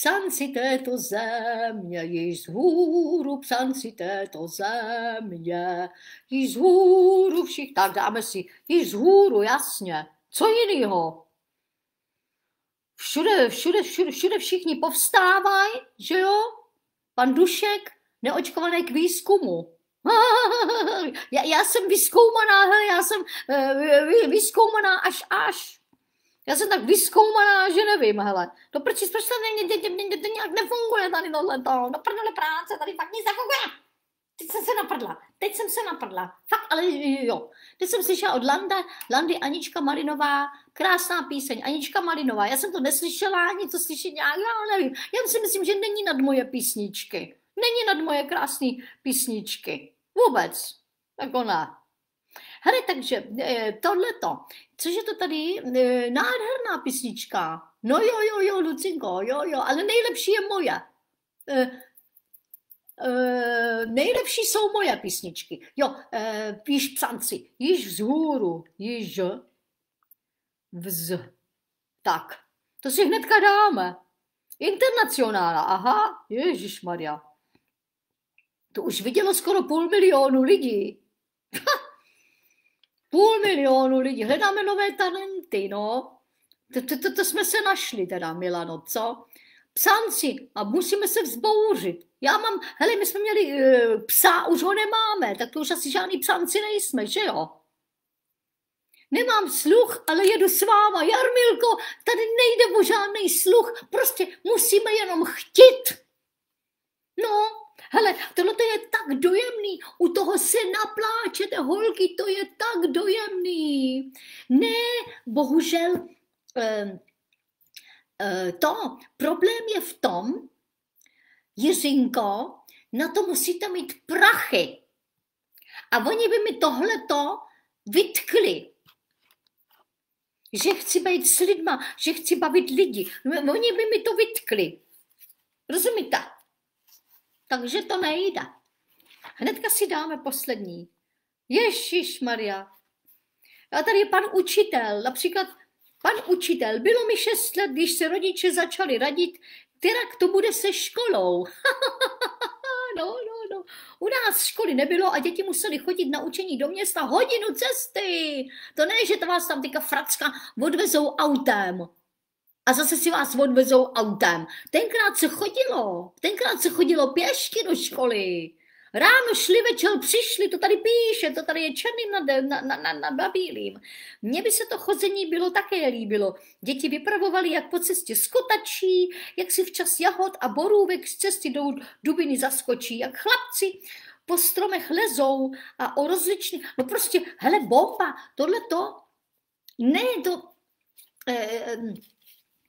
Psanci této země, již z hůru, psanci této země, již z hůru všich, tak dáme si, již z hůru, jasně, co jiného? Všude, všude, všude, všude všichni povstávají, že jo? Pan Dušek, neočkovaný k výzkumu. já, já jsem vyskoumaná, já jsem eh, vyskoumaná až až. Já jsem tak vyskoumaná, že nevím, hele. To proč proč to nějak nefunguje tady tohle to? No prdele práce, tady fakt nic nefunguje. Teď jsem se napadla, teď jsem se napadla. Fakt, ale jo. Teď jsem slyšela od Landa, Landy Anička Marinová, krásná píseň, Anička Marinová. Já jsem to neslyšela, ani to slyšet nějak, já nevím. Já si myslím, že není nad moje písničky. Není nad moje krásné písničky. Vůbec. Tak ona. Hele, takže e, tohleto, což je to tady e, nádherná písnička. No jo, jo, jo, Lucinko, jo, jo, ale nejlepší je moje. Uh, nejlepší jsou moje písničky. Jo, uh, píš psanci, již vzhůru, již vz. Tak, to si hnedka dáme. Internacionála, aha, Ježíš Maria. To už vidělo skoro půl milionu lidí. Půl milionu lidí, hledáme nové talenty, no. To, to, to, to jsme se našli teda, Milano, co? Psanci a musíme se vzbouřit. Já mám, hele, my jsme měli uh, psa, už ho nemáme, tak to už asi žádný psanci nejsme, že jo? Nemám sluch, ale jedu s váma. Jarmilko, tady nejde o žádný sluch, prostě musíme jenom chtít. No, Hele, tohle je tak dojemný, u toho se napláčete, holky, to je tak dojemný. Ne, bohužel, eh, to problém je v tom, Jiřinko, na to musíte mít prachy. A oni by mi tohleto vytkli. Že chci být s lidma, že chci bavit lidi. No, oni by mi to vytkli. Rozumíte? Takže to nejde. Hnedka si dáme poslední. Ježíš Maria. A tady je pan učitel. Například pan učitel. Bylo mi šest let, když se rodiče začali radit, která to bude se školou. no, no, no. U nás školy nebylo a děti museli chodit na učení do města hodinu cesty. To ne, že to vás tam teďka fracka odvezou autem a zase si vás odvezou autem. Tenkrát se chodilo, tenkrát se chodilo pěšky do školy. Ráno šli, večer přišli, to tady píše, to tady je černým na, na, na, na, na bílým. Mně by se to chození bylo také líbilo. Děti vypravovali, jak po cestě skotačí, jak si včas jahod a borůvek z cesty do dubiny zaskočí, jak chlapci po stromech lezou a o rozličných, no prostě, hele, bomba, tohle to, ne, to, eh,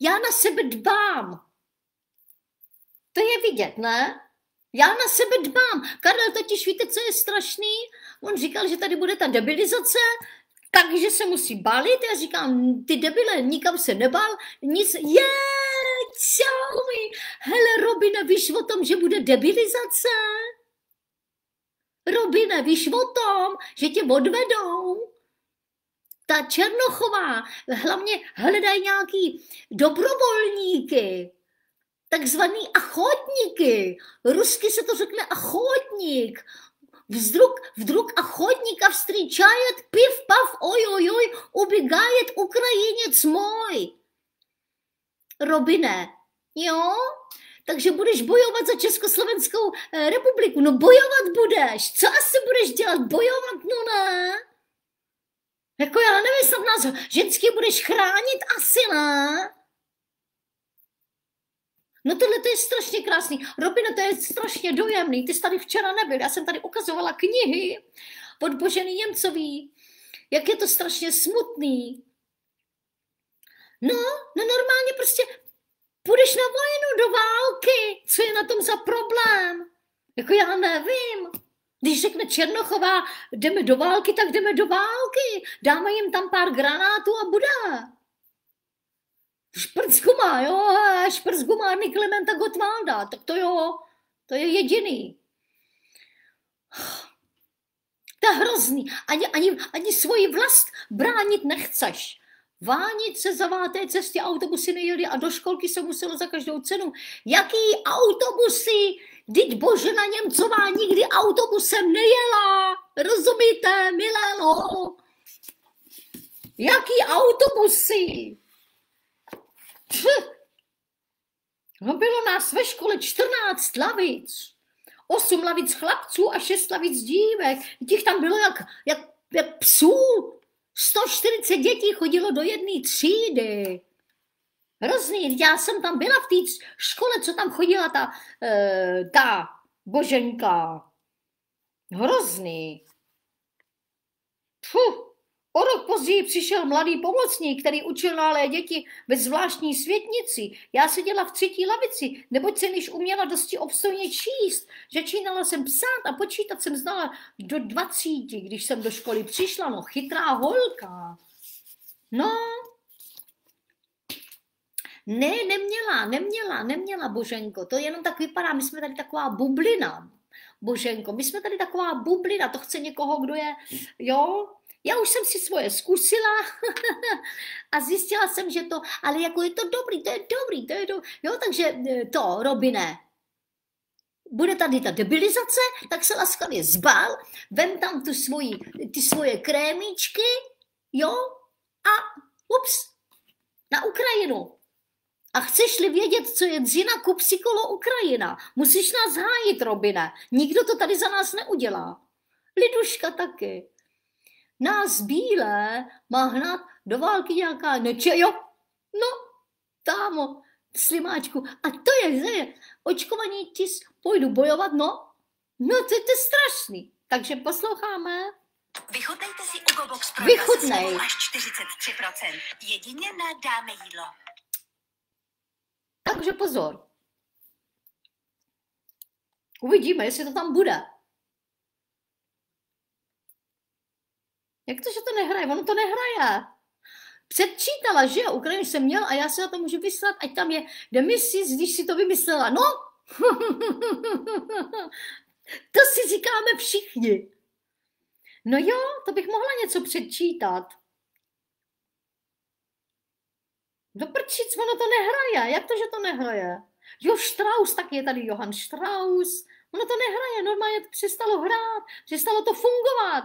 já na sebe dbám. To je vidět, ne? Já na sebe dbám. Karel totiž, víte, co je strašný? On říkal, že tady bude ta debilizace, takže se musí balit. Já říkám, ty debile, nikam se nebal, nic, je, čau mi. Hele, Robine, víš o tom, že bude debilizace? Robine, víš o tom, že tě odvedou? ta Černochová, hlavně hledají nějaký dobrovolníky, takzvaný achotníky. Rusky se to řekne achotník. vzdruk vdruk achotníka встречает, piv, pav, oj oj, oj, убегает Ukrajinec můj. Robine, jo? Takže budeš bojovat za Československou eh, republiku. No bojovat budeš. Co asi budeš dělat? Bojovat? No ne. Jako já nevím, snad nás ženský budeš chránit, asi ne. No tohle to je strašně krásný. Robino, to je strašně dojemný. Ty jsi tady včera nebyl. Já jsem tady ukazovala knihy pod Božený Němcový. Jak je to strašně smutný. No, no normálně prostě půjdeš na vojnu, do války. Co je na tom za problém? Jako já nevím. Když řekne Černochová, jdeme do války, tak jdeme do války. Dáme jim tam pár granátů a bude. Šprc má, jo, šprc má Klementa Gotwalda, tak to jo, to je jediný. To je hrozný, ani, ani, ani svoji vlast bránit nechceš. Vánit se za váté cestě, autobusy nejeli a do školky se muselo za každou cenu. Jaký autobusy, Teď bože na Němcová nikdy autobusem nejela. Rozumíte, milého? No? Jaký autobusy? Pff. No bylo nás ve škole 14 lavic. 8 lavic chlapců a 6 lavic dívek. Těch tam bylo jak, jak, jak psů. 140 dětí chodilo do jedné třídy. Hrozný, já jsem tam byla v té škole, co tam chodila ta, eh, ta boženka. Hrozný. Puh, O rok později přišel mladý pomocník, který učil malé děti ve zvláštní světnici. Já seděla v třetí lavici, neboť jsem již uměla dosti obstojně číst. Začínala jsem psát a počítat jsem znala do dvacíti, když jsem do školy přišla. No, chytrá holka. No, ne, neměla, neměla, neměla, Boženko. To jenom tak vypadá, my jsme tady taková bublina. Boženko, my jsme tady taková bublina, to chce někoho, kdo je, jo, já už jsem si svoje zkusila a zjistila jsem, že to, ale jako je to dobrý, to je dobrý, to je dobrý. Jo, takže eh, to, Robine, bude tady ta debilizace, tak se laskavě zbal, vem tam tu svoji, ty svoje krémičky, jo, a ups, na Ukrajinu. A chceš-li vědět, co je dřina, kup si kolo Ukrajina. Musíš nás hájit, Robine. Nikdo to tady za nás neudělá. Liduška taky. Nás bílé má hnat do války nějaká neče, jo? No, támo, slimáčku. A to je, že je očkovaní tis, půjdu bojovat, no? No, to, to je strašný. Takže posloucháme. Vychutnejte si Box pro Vychutnej. až 43%. Jedině na dáme jídlo takže pozor. Uvidíme, jestli to tam bude. Jak to, že to nehraje? Ono to nehraje. Předčítala, že jo, Ukrajin jsem měl a já se na to můžu vyslat, ať tam je demisi, když si to vymyslela. No, to si říkáme všichni. No jo, to bych mohla něco předčítat. Do no prčic, ono to nehraje. Jak to, že to nehraje? Jo, Strauss, tak je tady Johann Strauss. Ono to nehraje, normálně to přestalo hrát, přestalo to fungovat.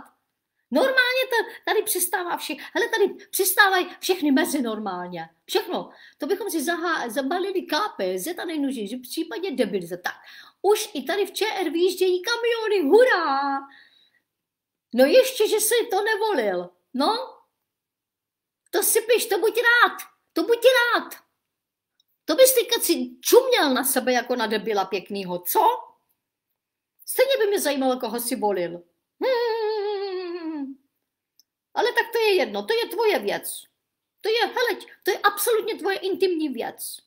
Normálně to tady přestává vše, hele, tady přestávají všechny mezi normálně. Všechno. To bychom si zahá, zabalili KPZ a nejnuží, že v případě debilize. Tak, už i tady v ČR výjíždějí kamiony, hurá! No ještě, že si to nevolil. No, to si piš, to buď rád to buď rád. To bys teďka si čuměl na sebe jako na debila pěknýho, co? Stejně by mě zajímalo, koho si volil. Hmm. Ale tak to je jedno, to je tvoje věc. To je, hele, to je absolutně tvoje intimní věc.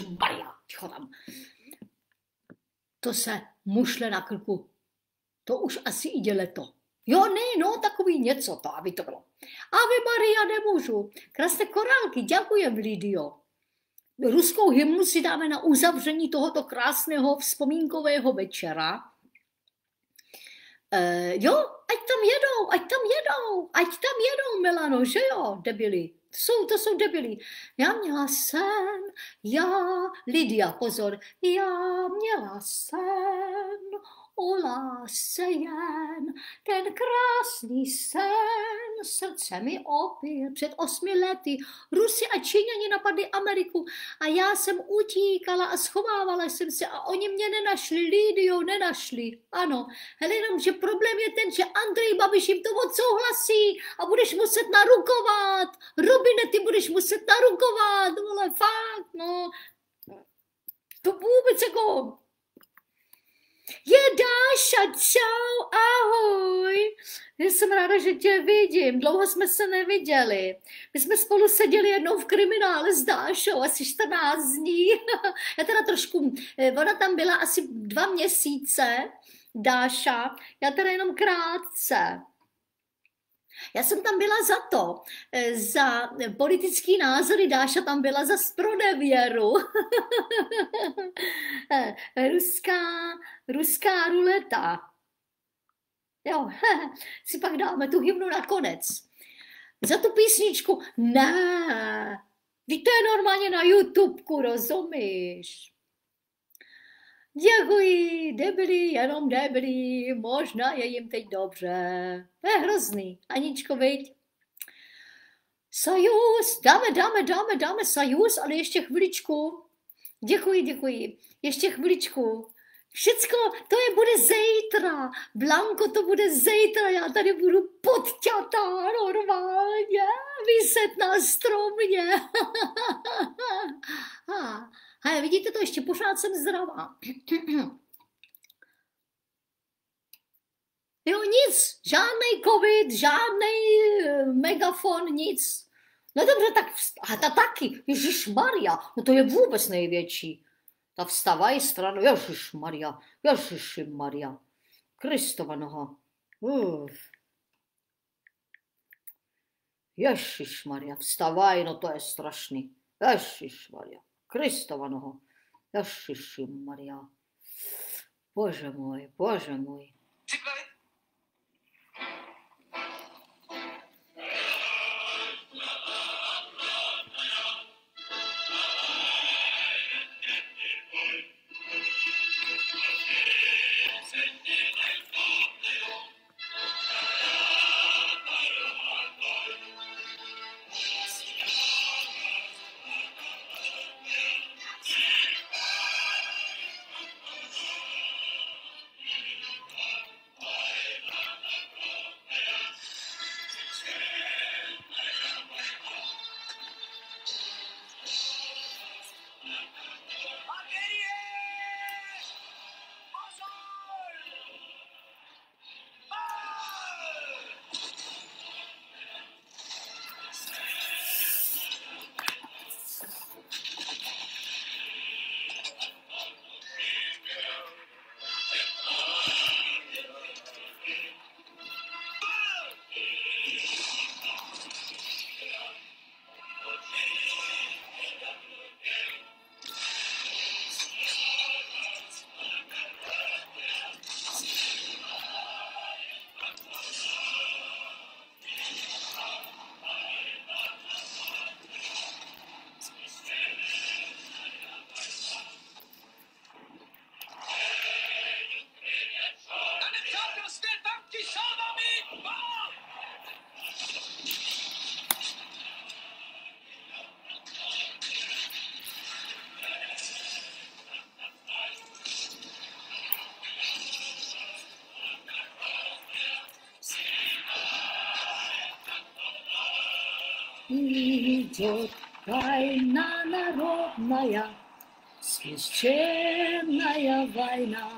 Maria, ticho tam. To se mušle na krku. To už asi jde leto. Jo, ne, no, takový něco to, aby to bylo. Ave Maria, nemůžu. Krásné korálky, děkujem, Lidio. Ruskou hymnu si dáme na uzavření tohoto krásného vzpomínkového večera. E, jo, ať tam jedou, ať tam jedou, ať tam jedou, Milano, že jo, debili jsou, to jsou debilí. Já měla sen, já, Lidia, pozor, já měla sen o lásce jen, ten krásný sen srdce mi opil. Před osmi lety Rusy a Číňani napadli Ameriku a já jsem utíkala a schovávala jsem se a oni mě nenašli, Lidio nenašli. Ano, hele jenom, že problém je ten, že Andrej Babiš jim to odsouhlasí a budeš muset narukovat. Robine, ty budeš muset narukovat, vole, fakt, no. To vůbec jako je Dáša, čau, ahoj. Já jsem ráda, že tě vidím. Dlouho jsme se neviděli. My jsme spolu seděli jednou v kriminále s Dášou, asi 14 dní. Já teda trošku, eh, ona tam byla asi dva měsíce, Dáša. Já teda jenom krátce. Já jsem tam byla za to, eh, za politický názory, Dáša tam byla za spronevěru. Eh, ruská, ruská ruleta. Jo, si pak dáme tu hymnu konec Za tu písničku, ne, víte to je normálně na YouTube, rozumíš? Děkuji, debilí, jenom debilí, možná je jim teď dobře. To je hrozný, Aničko, viď? Sajus, dáme, dáme, dáme, dáme sajus, ale ještě chviličku. Děkuji, děkuji, ještě chviličku. Všecko, to je bude zítra. Blanko, to bude zítra. Já tady budu podťatá normálně. Vyset na stromě. A vidíte to, ještě pořád jsem zdravá. Jo, nic, žádný covid, žádný eh, megafon, nic. No dobře, tak a ta taky, Ježíš Maria, no to je vůbec největší. Ta vstávají stranu, Ježíš Maria, Ježíš Maria, Kristova noha. Uf. Ježíš Maria, vstávaj, no to je strašný. Ježíš Maria. Христованого. я шишим Мар'я. Боже мой, Боже мой. идет война народная, священная война.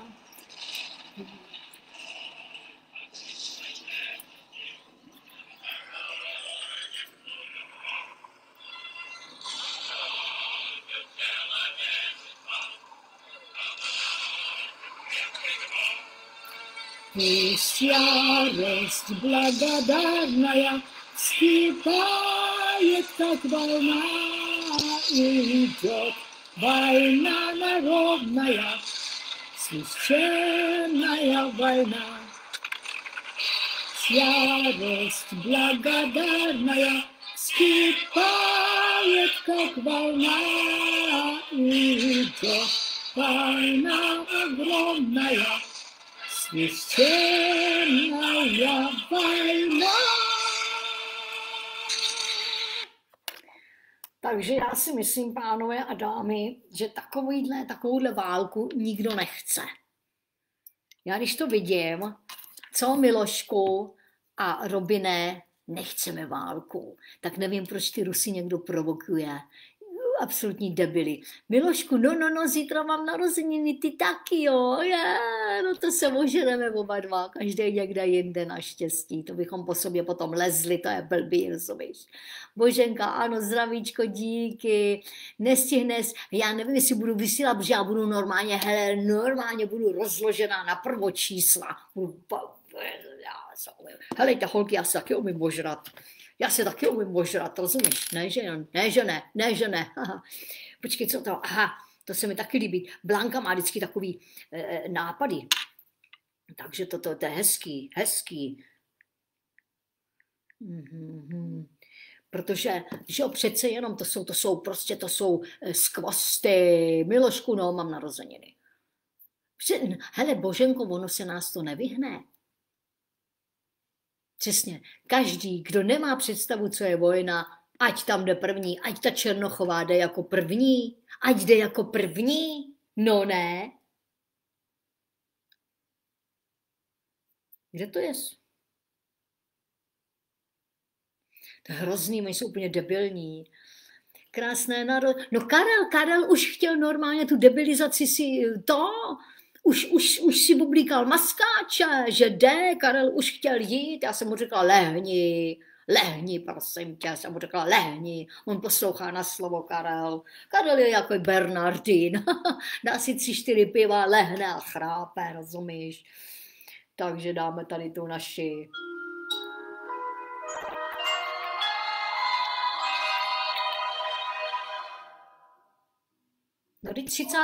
Пусть ярость благодарная степа тает, как волна, идет война народная, священная война. Ярость благодарная скипает, как волна, идет война огромная, священная война. Takže já si myslím, pánové a dámy, že takovýhle, takovouhle válku nikdo nechce. Já když to vidím, co Milošku a Robiné, nechceme válku. Tak nevím, proč ty Rusy někdo provokuje absolutní debily. Milošku, no, no, no, zítra mám narozeniny, ty taky, jo, je, no to se oženeme oba dva, každý někde jinde štěstí, to bychom po sobě potom lezli, to je blbý, rozumíš. Boženka, ano, zdravíčko, díky, nestihne, já nevím, jestli budu vysílat, protože já budu normálně, hele, normálně budu rozložená na prvočísla, Hele, ta holky, já se taky umím ožrat. Já se taky umím ožrat, rozumíš? Ne, že ne, ne, že ne, ne, že ne. Aha. Počkej, co to? Aha, to se mi taky líbí. Blanka má vždycky takový e, nápady. Takže toto to, to je hezký, hezký. Mm-hmm. Protože, že jo, přece jenom to jsou, to jsou prostě, to jsou eh, skvosty. Milošku, no, mám narozeniny. Hele, Boženko, ono se nás to nevyhne. Přesně. Každý, kdo nemá představu, co je vojna, ať tam jde první, ať ta Černochová jde jako první, ať jde jako první. No ne. Kde to je? To je hrozný, oni jsou úplně debilní. Krásné narod. No Karel, Karel už chtěl normálně tu debilizaci si to, už, už, už si oblíkal maskáče, že jde, Karel už chtěl jít. Já jsem mu řekla, lehni, lehni, prosím tě, jsem mu řekla, lehni. On poslouchá na slovo Karel. Karel je jako Bernardín. Dá si tři, čtyři piva, lehne a chrápe, rozumíš? Takže dáme tady tu naši Kdy 30.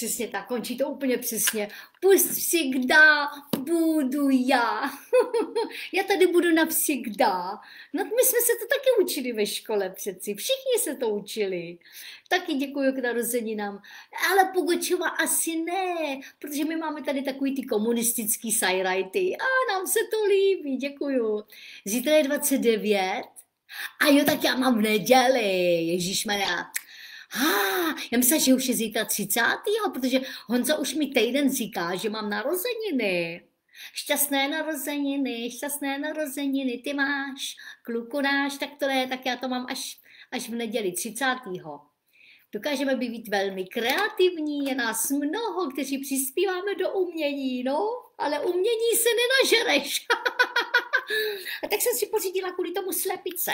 Přesně tak, končí to úplně přesně. Pust vsegda budu já. já tady budu navsegda. No my jsme se to taky učili ve škole přeci. Všichni se to učili. Taky děkuji k narozeninám. Ale Pogočova asi ne, protože my máme tady takový ty komunistický sajrajty. A nám se to líbí, děkuju. Zítra je 29. A jo, tak já mám v neděli, Ježíš Maria. Ha, ah, já myslím, že už je zítra 30. protože Honza už mi týden říká, že mám narozeniny. Šťastné narozeniny, šťastné narozeniny, ty máš, kluku náš, tak to je, tak já to mám až, až v neděli 30. Dokážeme být velmi kreativní, je nás mnoho, kteří přispíváme do umění, no, ale umění se nenažereš. A tak jsem si pořídila kvůli tomu slepice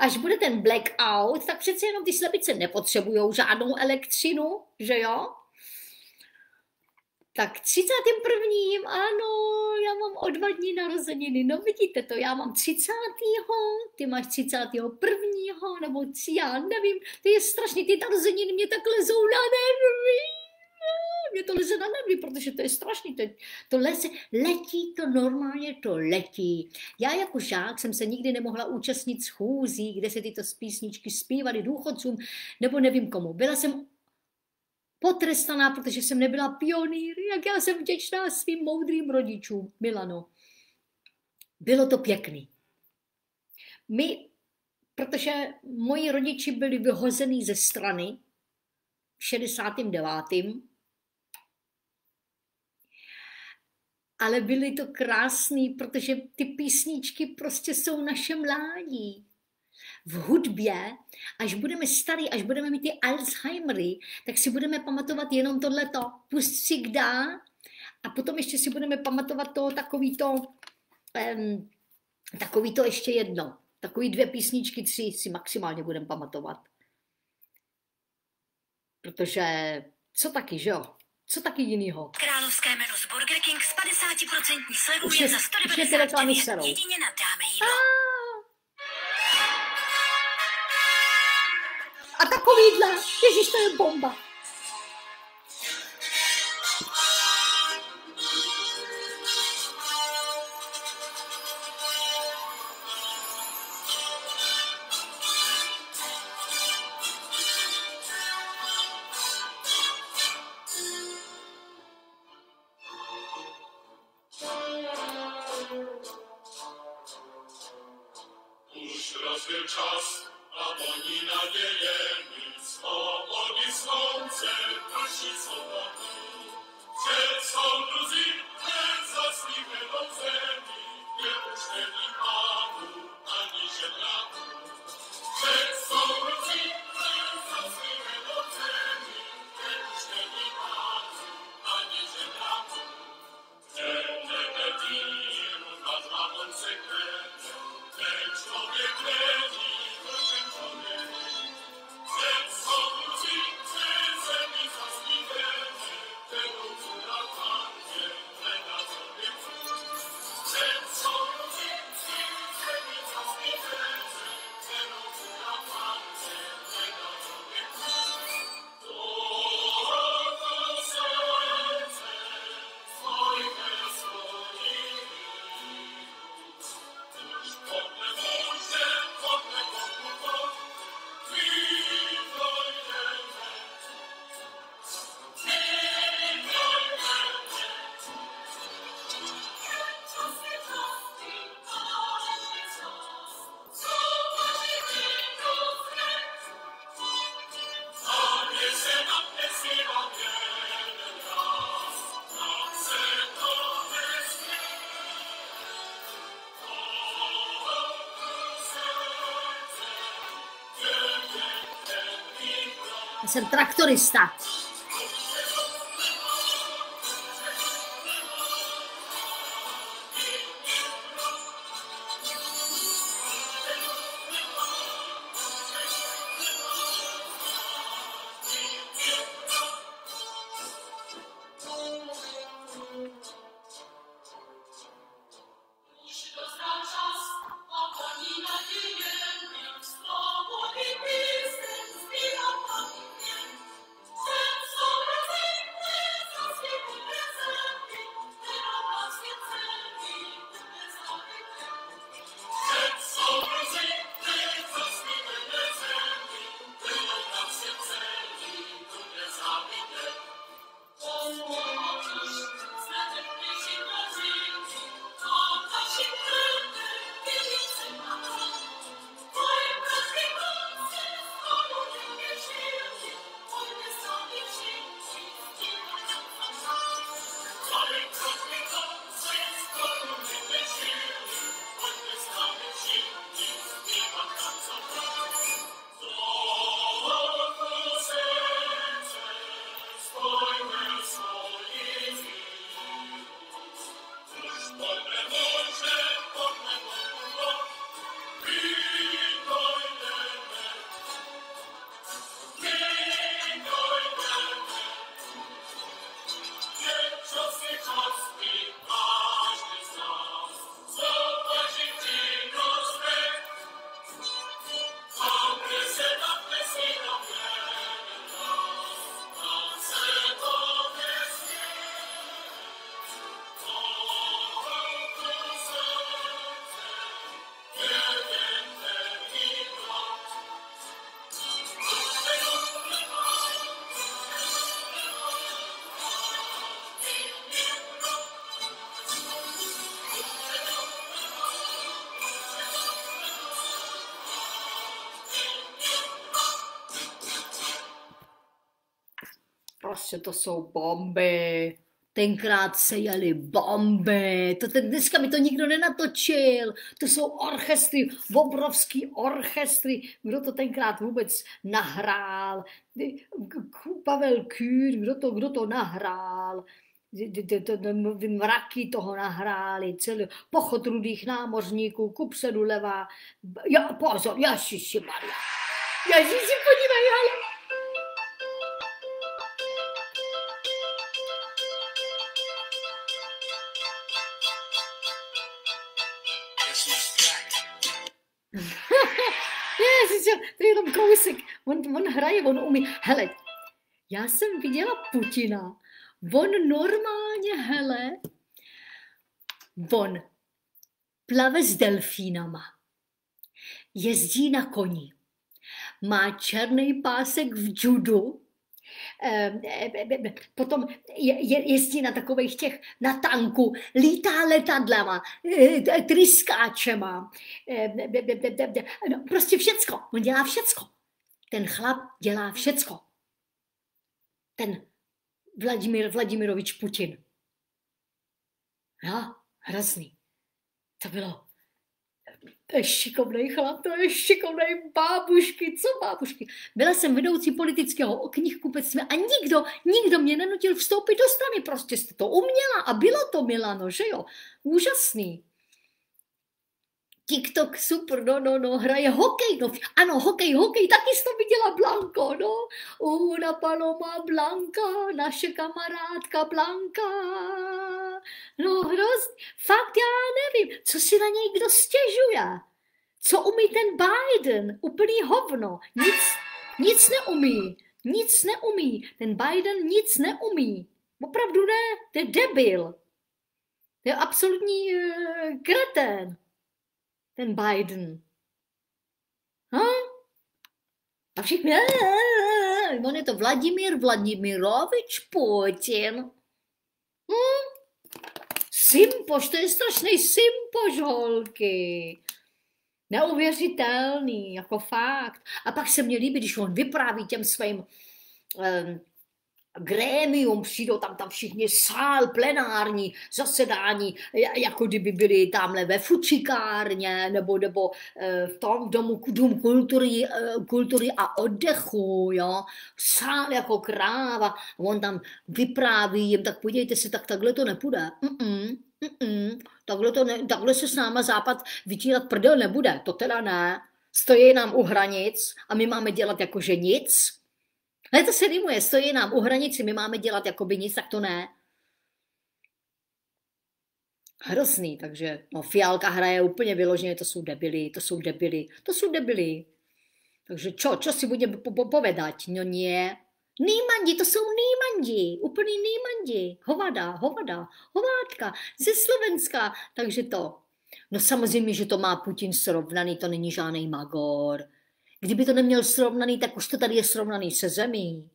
až bude ten blackout, tak přece jenom ty slepice nepotřebují žádnou elektřinu, že jo? Tak 31. ano, já mám o dva dní narozeniny. No vidíte to, já mám 30. Ty máš 31. nebo já nevím, to je strašný, ty narozeniny mě tak lezou na nervy mě to leze na nervy, protože to je strašný. To, to leze, letí to normálně, to letí. Já jako žák jsem se nikdy nemohla účastnit schůzí, kde se tyto písničky zpívaly důchodcům nebo nevím komu. Byla jsem potrestaná, protože jsem nebyla pionýr, jak já jsem vděčná svým moudrým rodičům, Milano. Bylo to pěkný. My, protože moji rodiči byli vyhozený ze strany v 69 ale byly to krásný, protože ty písničky prostě jsou naše mládí. V hudbě, až budeme starý, až budeme mít ty Alzheimery, tak si budeme pamatovat jenom tohleto. Pust si kdá a potom ještě si budeme pamatovat to takový to, um, takový to ještě jedno. Takový dvě písničky, tři si maximálně budeme pamatovat. Protože co taky, že jo? co taky jinýho? Královské menu z Burger King s 50% slevou je za 199, jedině na dáme jídlo. Ah! A takovýhle, ježiš, to je bomba. jsem traktorista. že to jsou bomby, tenkrát se jeli bomby, to ten, dneska mi to nikdo nenatočil, to jsou orchestry, obrovský orchestry, kdo to tenkrát vůbec nahrál, Pavel Kůr, kdo to, kdo to nahrál, mraky toho nahráli, celý pochod rudých námořníků, kupředu levá, si pozor, jašiši Maria, si podívej, ale to je jenom kousek. On, on hraje, on umí. Hele, já jsem viděla Putina. On normálně, hele, on plave s delfínama. Jezdí na koni. Má černý pásek v judu Ehm, eh, eh, eh, potom je je jezdí na takových těch, na tanku, lítá letadlama, tryskáčema, ehm, no, prostě všecko. On dělá všecko. Ten chlap dělá všecko. Ten Vladimír Vladimirovič Putin. jo no, hrozný. To bylo to je šikovnej chlap, to je šikovnej bábušky, co bábušky. Byla jsem vedoucí politického knihkupectví a nikdo, nikdo mě nenutil vstoupit do strany, prostě jste to uměla a bylo to Milano, že jo? Úžasný. TikTok, super, no, no, no, hraje hokej, no, ano, hokej, hokej, taky jsi to viděla Blanko, no, una paloma Blanka, naše kamarádka Blanka, no, hrozně, fakt já nevím, co si na něj kdo stěžuje, co umí ten Biden, úplný hovno, nic, nic neumí, nic neumí, ten Biden nic neumí, opravdu ne, to je debil, to je absolutní uh, kretén, ten Biden. Ha? A všichni, on je to Vladimír Vladimirovič Putin. Hm? Simpoš, to je strašný simpoš, holky. Neuvěřitelný, jako fakt. A pak se mně líbí, když on vypráví těm svým um, grémium, přijdou tam tam všichni, sál plenární, zasedání, jako kdyby byli tamhle ve fučikárně nebo, nebo eh, v tom domu dům kultury, eh, kultury a oddechu, jo, sál jako kráva, on tam vypráví jim, tak podívejte se, tak takhle to nepůjde. Mm-mm, mm-mm, takhle, to ne, takhle se s náma západ vytírat prdel nebude, to teda ne. Stojí nám u hranic a my máme dělat jakože nic ale no to se rýmuje, stojí nám u hranici, my máme dělat jako by nic, tak to ne. Hrozný, takže no, Fialka hraje úplně vyloženě, to jsou debily, to jsou debily, to jsou debily. Takže čo, čo si budeme po, po, povedať? No nie. Nýmandi, to jsou nýmandi, úplný nýmandi. Hovada, hovada, hovádka ze Slovenska. Takže to. No samozřejmě, že to má Putin srovnaný, to není žádný magor. Kdyby to neměl srovnaný, tak už to tady je srovnaný se zemí.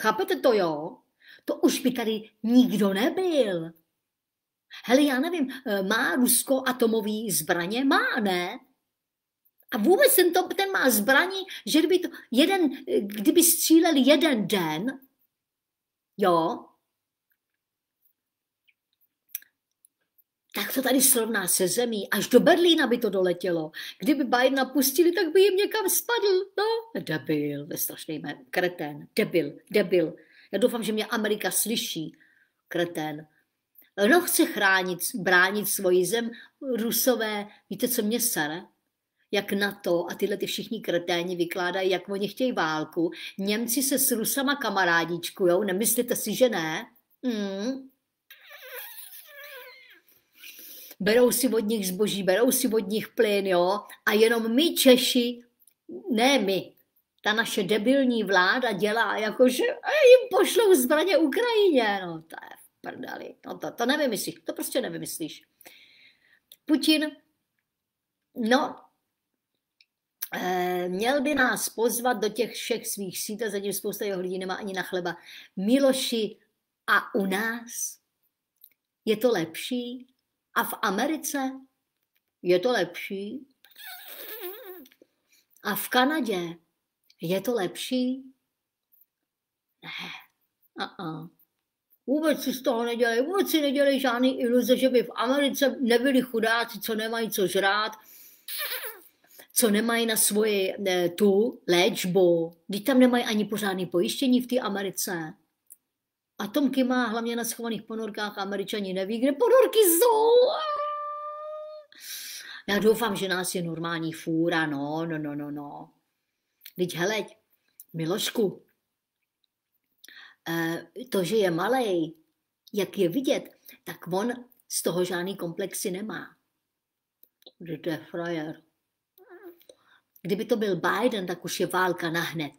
Chápete to, jo? To už by tady nikdo nebyl. Hele, já nevím, eh, má Rusko atomový zbraně? Má, ne? A vůbec ten, to, ten má zbraní, že kdyby, to jeden, eh, kdyby střílel jeden den, jo, tak to tady srovná se zemí. Až do Berlína by to doletělo. Kdyby Bidena pustili, tak by jim někam spadl. No, debil, ve strašný jmén. Kretén, debil, debil. Já doufám, že mě Amerika slyší. Kretén. No, chce chránit, bránit svoji zem. Rusové, víte, co mě sere? jak na to a tyhle ty všichni kreténi vykládají, jak oni chtějí válku. Němci se s Rusama kamarádičkujou, nemyslíte si, že ne? Mm. berou si od nich zboží, berou si od nich plyn, jo, a jenom my Češi, ne my, ta naše debilní vláda dělá, jakože jim pošlou zbraně Ukrajině, no to je v prdeli, no to, to nevymyslíš, to prostě nevymyslíš. Putin, no, eh, měl by nás pozvat do těch všech svých sítel, zatím spousta jeho lidí nemá ani na chleba. Miloši, a u nás je to lepší? A v Americe je to lepší. A v Kanadě je to lepší? Ne. A-a. Uh-uh. Vůbec si z toho nedělej, vůbec si nedělej žádný iluze, že by v Americe nebyli chudáci, co nemají co žrát, co nemají na svoji ne, eh, tu léčbu. Teď tam nemají ani pořádný pojištění v té Americe. Atomky má hlavně na schovaných ponorkách, američani neví, kde ponorky jsou. Já doufám, že nás je normální fůra, no, no, no, no, no. Teď heleď, Milošku, eh, to, že je malej, jak je vidět, tak on z toho žádný komplexy nemá. Že to je frajer. Kdyby to byl Biden, tak už je válka nahned.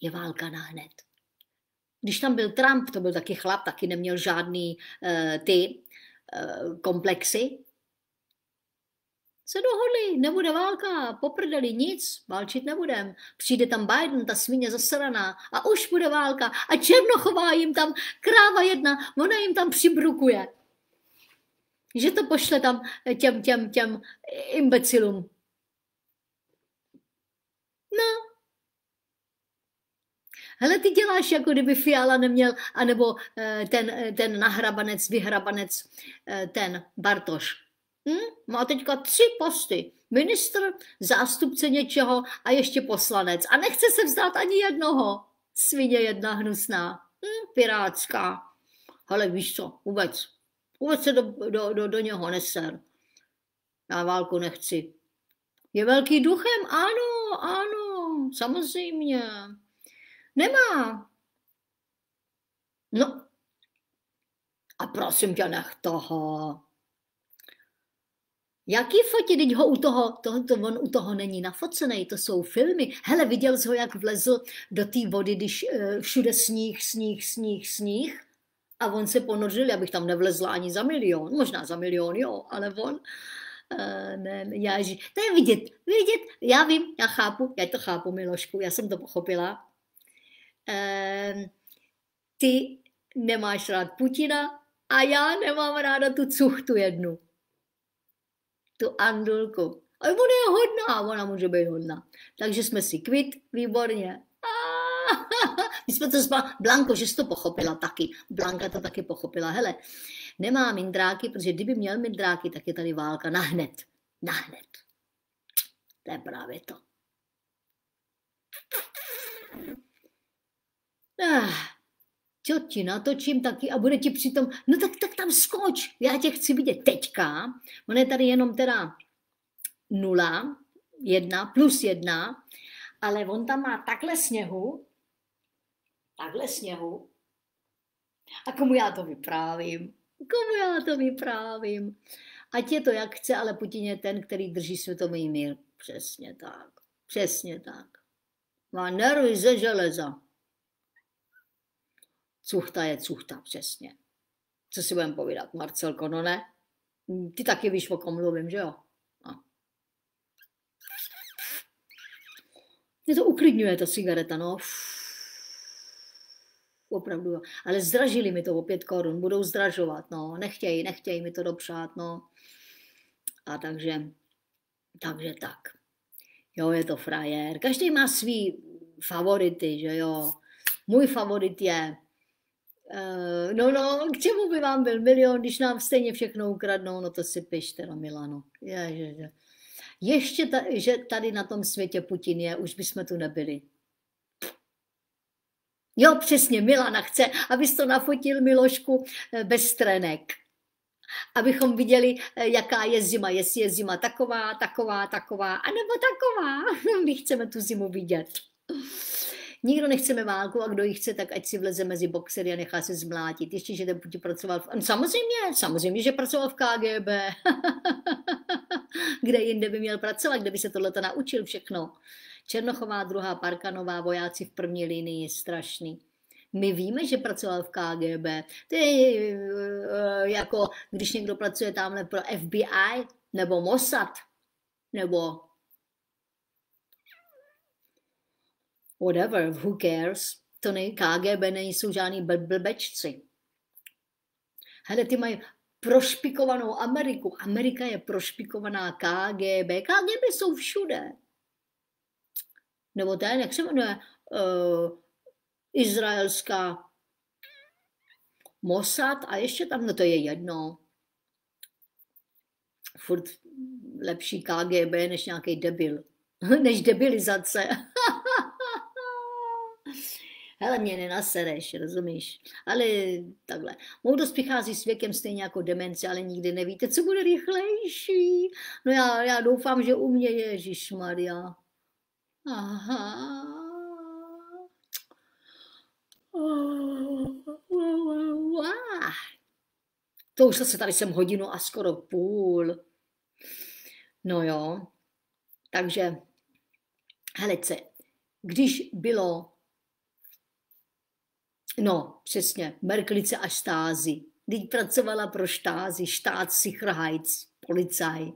Je válka nahned. Když tam byl Trump, to byl taky chlap, taky neměl žádný uh, ty uh, komplexy, se dohodli, nebude válka, poprdeli nic, válčit nebudem. Přijde tam Biden, ta svině zasraná a už bude válka. A Černochová jim tam, kráva jedna, ona jim tam přibrukuje. Že to pošle tam eh, těm, těm, těm imbecilům. No, hele, ty děláš, jako kdyby Fiala neměl, anebo eh, ten, eh, ten nahrabanec, vyhrabanec, eh, ten Bartoš. Hm? Má teďka tři posty. Ministr, zástupce něčeho a ještě poslanec. A nechce se vzdát ani jednoho. Svině jedna hnusná. Hm? Pirátská. Hele, víš co, vůbec. Vůbec se do, do, do, do něho neser. Já válku nechci. Je velký duchem? Ano, ano, samozřejmě. Nemá. No. A prosím tě, nech toho. Jaký fotí, teď ho u toho, to, to, on u toho není nafocený, to jsou filmy. Hele, viděl jsi ho, jak vlezl do té vody, když e, všude sníh, sníh, sníh, sníh. A on se ponořil, abych tam nevlezla ani za milion, možná za milion, jo, ale on, e, ne, já, to je vidět, vidět, já vím, já chápu, já to chápu, Milošku, já jsem to pochopila, Ehm, ty nemáš rád Putina a já nemám ráda tu cuchtu jednu, tu Andulku. A ona je hodná, ona může být hodná. Takže jsme si kvit, výborně. My jsme to zba... Blanko, že jsi to pochopila taky. Blanka to taky pochopila. Hele, nemá mindráky, protože kdyby měl mindráky, tak je tady válka nahned. Nahned. To je právě to. Ah, ti natočím taky a bude ti přitom, no tak, tak tam skoč, já tě chci vidět teďka. On je tady jenom teda nula, jedna, plus jedna, ale on tam má takhle sněhu, takhle sněhu, a komu já to vyprávím? Komu já to vyprávím? Ať je to jak chce, ale Putin je ten, který drží světový mír. Přesně tak. Přesně tak. Má nervy ze železa. Cuchta je cuchta, přesně. Co si budeme povídat, Marcelko, no ne? Hm, ty taky víš, o kom mluvím, že jo? No. Mě to uklidňuje, ta cigareta, no. Opravdu, jo. Ale zdražili mi to o pět korun, budou zdražovat, no. Nechtějí, nechtějí mi to dopřát, no. A takže, takže tak. Jo, je to frajer. Každý má svý favority, že jo. Můj favorit je Eh, no, no, k čemu by vám byl milion, když nám stejně všechno ukradnou, no to si pište, no Milano. je. Ještě, ta, že tady na tom světě Putin je, už bychom tu nebyli. Jo, přesně, Milana chce, abys to nafotil, Milošku, eh, bez trenek. Abychom viděli, eh, jaká je zima, jestli je zima taková, taková, taková, anebo taková. My chceme tu zimu vidět. Nikdo nechceme válku a kdo ji chce, tak ať si vleze mezi boxery a nechá se zmlátit. Ještě, že ten Putin pracoval, v... samozřejmě, samozřejmě, že pracoval v KGB. kde jinde by měl pracovat, kde by se tohleto naučil všechno. Černochová, druhá Parkanová, vojáci v první linii, strašný. My víme, že pracoval v KGB. To je eh, eh, jako, když někdo pracuje tamhle pro FBI nebo Mossad, nebo whatever, who cares, to nej, KGB nejsou žádný blbečci. Hele, ty mají prošpikovanou Ameriku. Amerika je prošpikovaná KGB. KGB jsou všude. Nebo ten, jak se jmenuje, uh, izraelská Mossad a ještě tam, no to je jedno. Furt lepší KGB než nějaký debil. než debilizace. hele, mě nenasereš, rozumíš? Ale takhle. Moudost přichází s věkem stejně jako demence, ale nikdy nevíte, co bude rychlejší. No já, já doufám, že u mě Ježíš Maria. Aha. To už zase tady jsem hodinu a skoro půl. No jo, takže helice, když bylo No, přesně, Merkelice a štázy. Teď pracovala pro štázy, štát Sicherheits, policaj.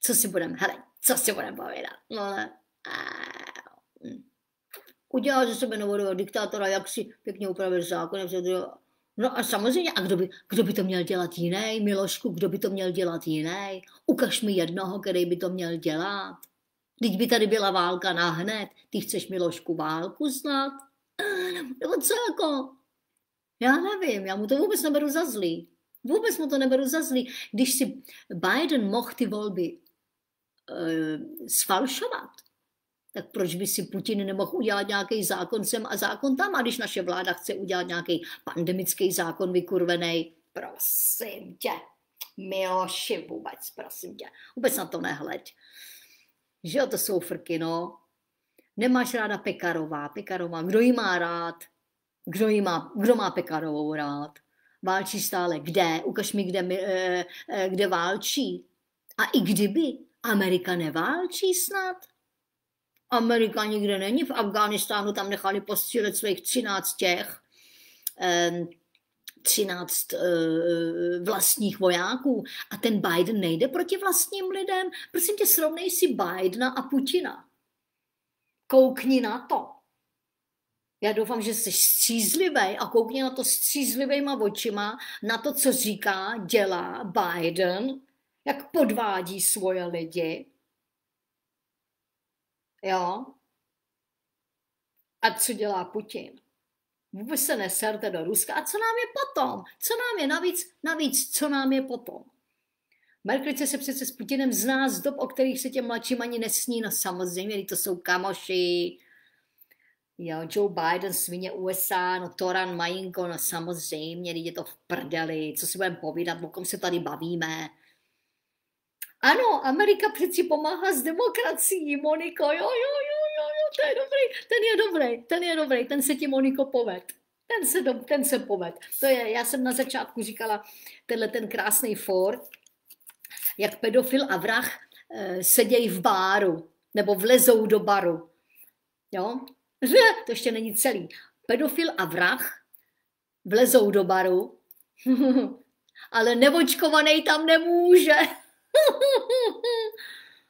Co si budeme, hele, co si budeme povědat? No ale... Eh, hm. Udělal ze sebe novodového diktátora, jak si pěkně upravil zákon, No a samozřejmě, a kdo by, kdo by to měl dělat jiný, Milošku, kdo by to měl dělat jiný? Ukaž mi jednoho, který by to měl dělat. Teď by tady byla válka na hned. Ty chceš, Milošku, válku znát? Nebo co jako? Já nevím, já mu to vůbec neberu za zlý. Vůbec mu to neberu za zlý. Když si Biden mohl ty volby e, sfalšovat, tak proč by si Putin nemohl udělat nějaký zákon sem a zákon tam? A když naše vláda chce udělat nějaký pandemický zákon vykurvený, prosím tě, Miloši, vůbec, prosím tě, vůbec na to nehleď. Že jo, to jsou frky, no. Nemáš ráda Pekarová, Pekarová, kdo ji má rád? Kdo, ji má, kdo má Pekarovou rád? Válčí stále kde? Ukaž mi, kde, mi, eh, eh, kde válčí. A i kdyby, Amerika neválčí snad? Amerika nikde není, v Afghánistánu tam nechali postřílet svých třináct těch, ehm, třináct eh, vlastních vojáků a ten Biden nejde proti vlastním lidem. Prosím tě, srovnej si Bidena a Putina koukni na to. Já doufám, že jsi střízlivý a koukni na to střízlivýma očima, na to, co říká, dělá Biden, jak podvádí svoje lidi. Jo? A co dělá Putin? Vůbec se neserte do Ruska. A co nám je potom? Co nám je navíc? Navíc, co nám je potom? Merkelice se přece s Putinem zná z dob, o kterých se těm mladším ani nesní. No samozřejmě, to jsou kamoši. Jo, Joe Biden, svině USA, no Toran Majinko, no samozřejmě, lidi to v prdeli, co si budeme povídat, o kom se tady bavíme. Ano, Amerika přeci pomáhá s demokracií, Moniko, jo, jo, jo, jo, jo, to je dobrý, ten je dobrý, ten je dobrý, ten se ti, Moniko, poved. Ten se, do, ten se poved. To je, já jsem na začátku říkala, tenhle ten krásný Ford, jak pedofil a vrah eh, sedějí v báru nebo vlezou do baru. Jo? to ještě není celý. Pedofil a vrah vlezou do baru, ale nevočkovaný tam nemůže.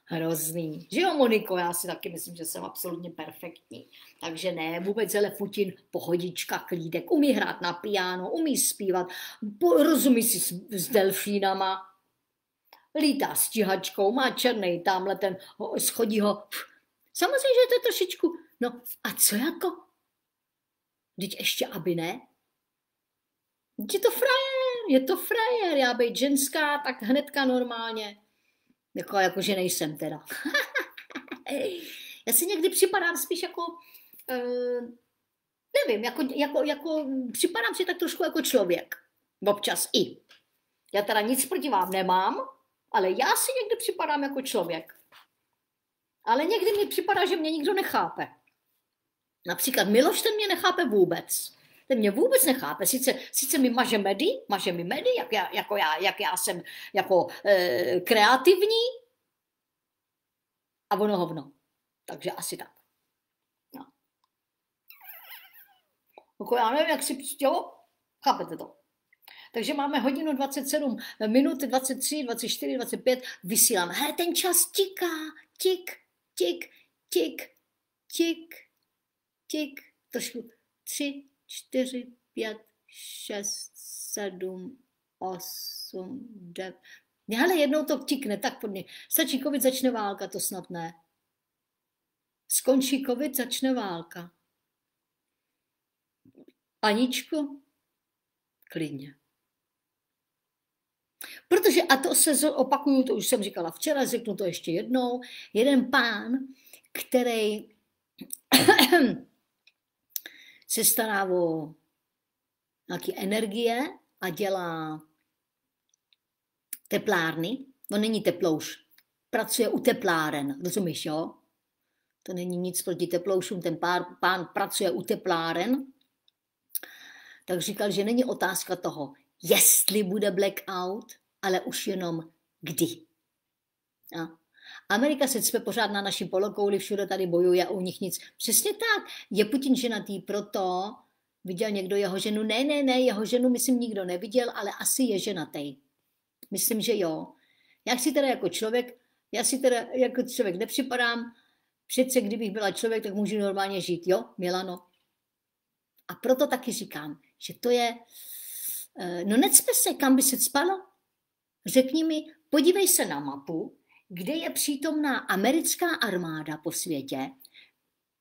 Hrozný. Že jo, Moniko, já si taky myslím, že jsem absolutně perfektní. Takže ne, vůbec, ale Putin, pohodička, klídek, umí hrát na piano, umí zpívat, rozumí si s, s delfínama, lítá stíhačkou, má černý tamhle ten, ho, schodí ho. Samozřejmě, že je to trošičku, no a co jako? Teď ještě, aby ne? Teď je to frajer, je to frajer, já být ženská, tak hnedka normálně. Jako, jako že nejsem teda. já si někdy připadám spíš jako, uh, nevím, jako, jako, jako, připadám si tak trošku jako člověk. Občas i. Já teda nic proti vám nemám, ale já si někdy připadám jako člověk. Ale někdy mi připadá, že mě nikdo nechápe. Například Miloš, ten mě nechápe vůbec. Ten mě vůbec nechápe. Sice, sice mi maže medy, maže mi medy, jak já, jako já, jak já jsem jako e, kreativní. A ono hovno. Takže asi tak. No. Jako já nevím, jak si, jo, chápete to. Takže máme hodinu 27 minut, 23, 24, 25, vysílám. Hele, ten čas tiká, tik, tik, tik, tik, tik, trošku 3, 4, 5, 6, 7, 8, 9. Hele, jednou to tikne, tak pod ní. Stačí covid, začne válka, to snad ne. Skončí covid, začne válka. Aničko, klidně. Protože, a to se opakuju, to už jsem říkala včera, řeknu to ještě jednou, jeden pán, který se stará o nějaké energie a dělá teplárny. On není teplouš, pracuje u tepláren, rozumíš, jo? To není nic proti teploušům, ten pár, pán pracuje u tepláren. Tak říkal, že není otázka toho, jestli bude blackout, ale už jenom kdy. A Amerika se cpe pořád na naší polokouli, všude tady bojuje a u nich nic. Přesně tak. Je Putin ženatý proto, viděl někdo jeho ženu? Ne, ne, ne, jeho ženu myslím nikdo neviděl, ale asi je ženatý. Myslím, že jo. Já si teda jako člověk, já si teda jako člověk nepřipadám, přece kdybych byla člověk, tak můžu normálně žít, jo, Milano. A proto taky říkám, že to je, eh, no necpe se, kam by se spalo, Řekni mi, podívej se na mapu, kde je přítomná americká armáda po světě.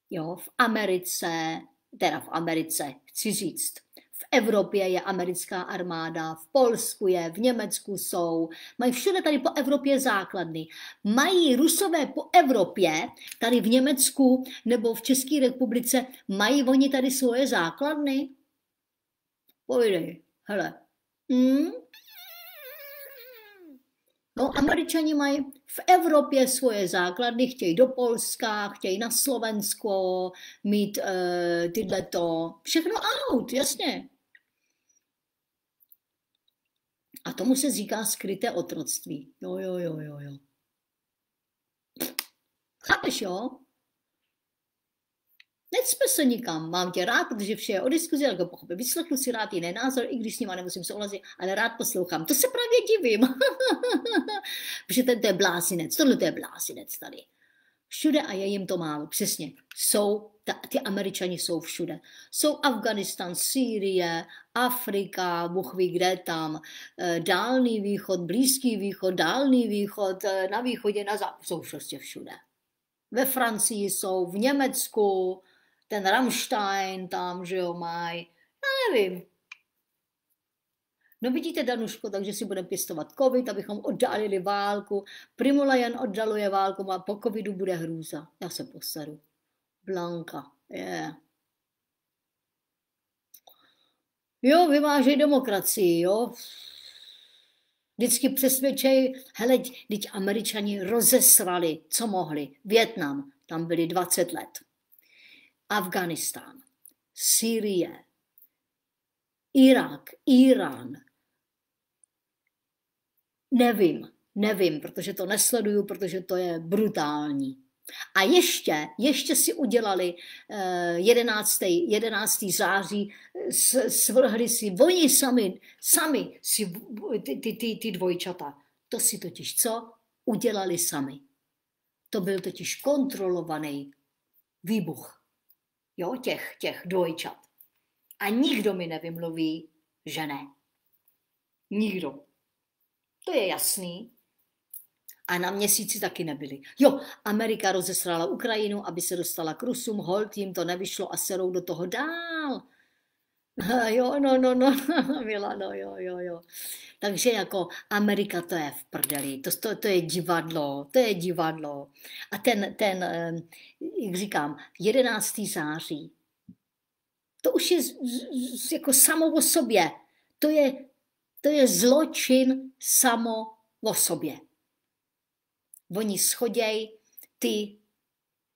Jo, v Americe, teda v Americe, chci říct, v Evropě je americká armáda, v Polsku je, v Německu jsou, mají všude tady po Evropě základny. Mají rusové po Evropě, tady v Německu nebo v České republice, mají oni tady svoje základny? Pojdi, hele. Mm? No, američani mají v Evropě svoje základny, chtějí do Polska, chtějí na Slovensko mít uh, eh, tyhle to. Všechno out, jasně. A tomu se říká skryté otroctví. Jo, jo, jo, jo, jo. Chápeš, jo? Necpe se nikam, mám tě rád, protože vše je o diskuzi, ale pochopit, vyslechnu si rád jiné názor, i když s nima nemusím souhlasit, ale rád poslouchám. To se právě divím, protože ten to je blázinec, tohle to je blázinec tady. Všude a je jim to málo, přesně. Jsou, ta, ty američani jsou všude. Jsou Afganistan, Sýrie, Afrika, Bůh ví kde tam, e, Dálný východ, Blízký východ, Dálný východ, e, na východě, na západ, jsou prostě všude. Ve Francii jsou, v Německu, ten Ramstein, tam, že jo, mají, já nevím. No vidíte, Danuško, takže si budeme pěstovat covid, abychom oddalili válku. Primula jen oddaluje válku a po covidu bude hrůza. Já se posadu. Blanka, je. Yeah. Jo, vyvážej demokracii, jo. Vždycky přesvědčej, hele, teď američani rozesrali, co mohli. Větnam, tam byli 20 let. Afganistán, Sýrie, Irák, Irán. Nevím, nevím, protože to nesleduju, protože to je brutální. A ještě, ještě si udělali 11. Eh, 11. září, svrhli si, oni sami, sami si ty, ty, ty, ty dvojčata. To si totiž co? Udělali sami. To byl totiž kontrolovaný výbuch jo, těch, těch dvojčat. A nikdo mi nevymluví, že ne. Nikdo. To je jasný. A na měsíci taky nebyli. Jo, Amerika rozesrala Ukrajinu, aby se dostala k Rusům, hold jim to nevyšlo a serou do toho dál. Jo, no, no, no, byla, no, jo, jo, jo. Takže jako Amerika to je v prdeli, to, to, to je divadlo, to je divadlo. A ten, ten, jak říkám, 11. září, to už je z, z, jako samo o sobě, to je, to je zločin samo o sobě. Oni schoděj ty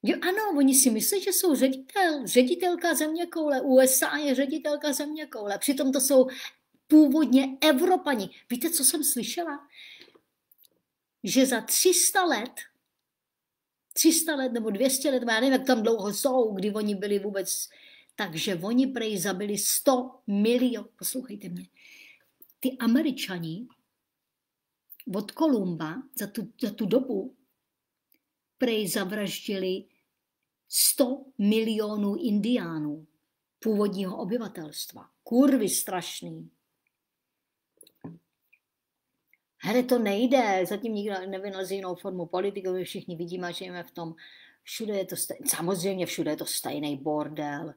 Jo, ano, oni si myslí, že jsou ředitel, ředitelka zeměkoule. USA je ředitelka zeměkoule. Přitom to jsou původně Evropani. Víte, co jsem slyšela? Že za 300 let 300 let nebo 200 let, já nevím, jak tam dlouho jsou, kdy oni byli vůbec, takže oni prej zabili 100 milionů, poslouchejte mě, ty američani od Kolumba za tu, za tu dobu prej zavraždili 100 milionů indiánů původního obyvatelstva. Kurvy strašný. Hele, to nejde, zatím nikdo nevynalezí jinou formu politiky, my všichni vidíme, že jsme v tom, všude je to stejný, samozřejmě všude je to stejný bordel.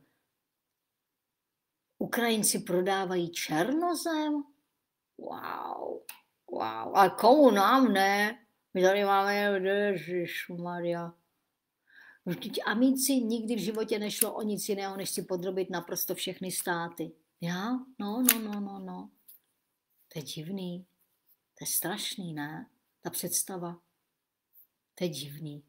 Ukrajinci prodávají černozem? Wow, wow, a komu nám ne? My tady máme, Ježišmarja. Maria. Vždyť amici nikdy v životě nešlo o nic jiného, než si podrobit naprosto všechny státy. Já? No, no, no, no, no. To je divný. To je strašný, ne? Ta představa. To je divný.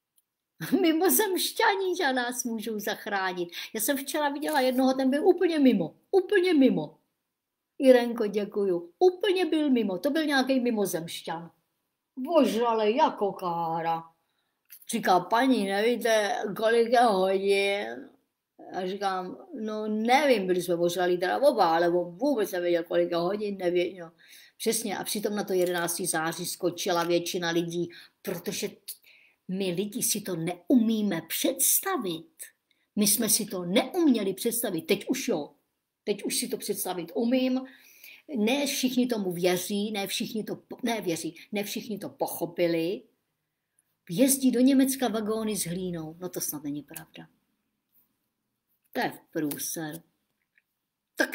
Mimozemšťaní že nás můžou zachránit. Já jsem včera viděla jednoho, ten byl úplně mimo. Úplně mimo. Irenko, děkuju. Úplně byl mimo. To byl nějaký mimozemšťan. Bože, ale jako kára. Říkal, paní, nevíte, kolik je hodin? A říkám, no nevím, byli jsme možná teda oba, ale on vůbec nevěděl, kolik je hodin, nevěděl. No. Přesně, a přitom na to 11. září skočila většina lidí, protože my lidi si to neumíme představit. My jsme si to neuměli představit, teď už jo, teď už si to představit umím, ne všichni tomu věří, ne všichni to, ne věří, ne všichni to pochopili, jezdí do Německa vagóny s hlínou. No to snad není pravda. To je průser. Tak,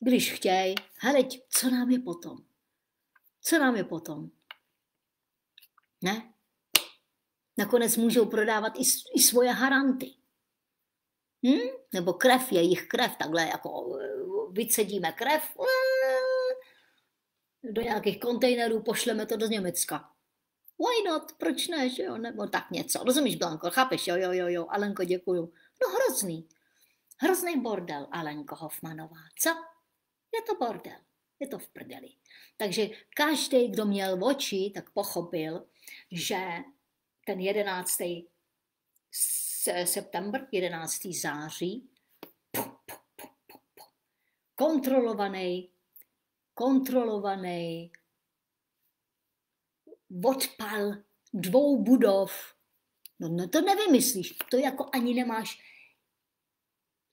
když chtěj, heleď, co nám je potom? Co nám je potom? Ne? Nakonec můžou prodávat i, i svoje haranty. Hm? Nebo krev, je jejich krev, takhle jako eh, vycedíme krev eh, do nějakých kontejnerů, pošleme to do Německa why not, proč ne, že jo, nebo tak něco. Rozumíš, Blanko, chápeš, jo, jo, jo, jo, Alenko, děkuju. No hrozný, hrozný bordel, Alenko Hofmanová, co? Je to bordel, je to v prdeli. Takže každý, kdo měl oči, tak pochopil, že ten 11. september, 11. září, pu, pu, pu, kontrolovaný, kontrolovaný odpal dvou budov. No, no to nevymyslíš, to jako ani nemáš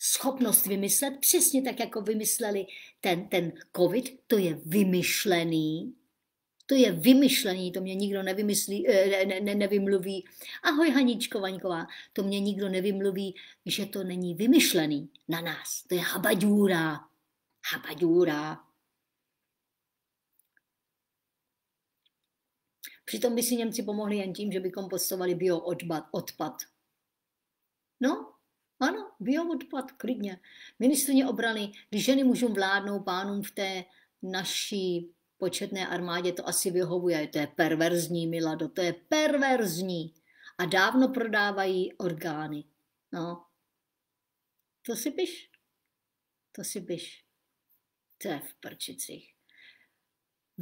schopnost vymyslet, přesně tak, jako vymysleli ten, ten covid, to je vymyšlený, to je vymyšlený, to mě nikdo nevymyslí, eh, ne, ne, nevymluví. Ahoj Haníčko, Vaňková, to mě nikdo nevymluví, že to není vymyšlený na nás. To je habadůra. Habadůra. Přitom by si Němci pomohli jen tím, že by kompostovali bioodpad. No, ano, bioodpad, klidně. Ministrně obrany, když ženy mužům vládnou pánům v té naší početné armádě, to asi vyhovuje. To je perverzní, Milado, to je perverzní. A dávno prodávají orgány. No, to si byš. To si byš. To je v prčicích.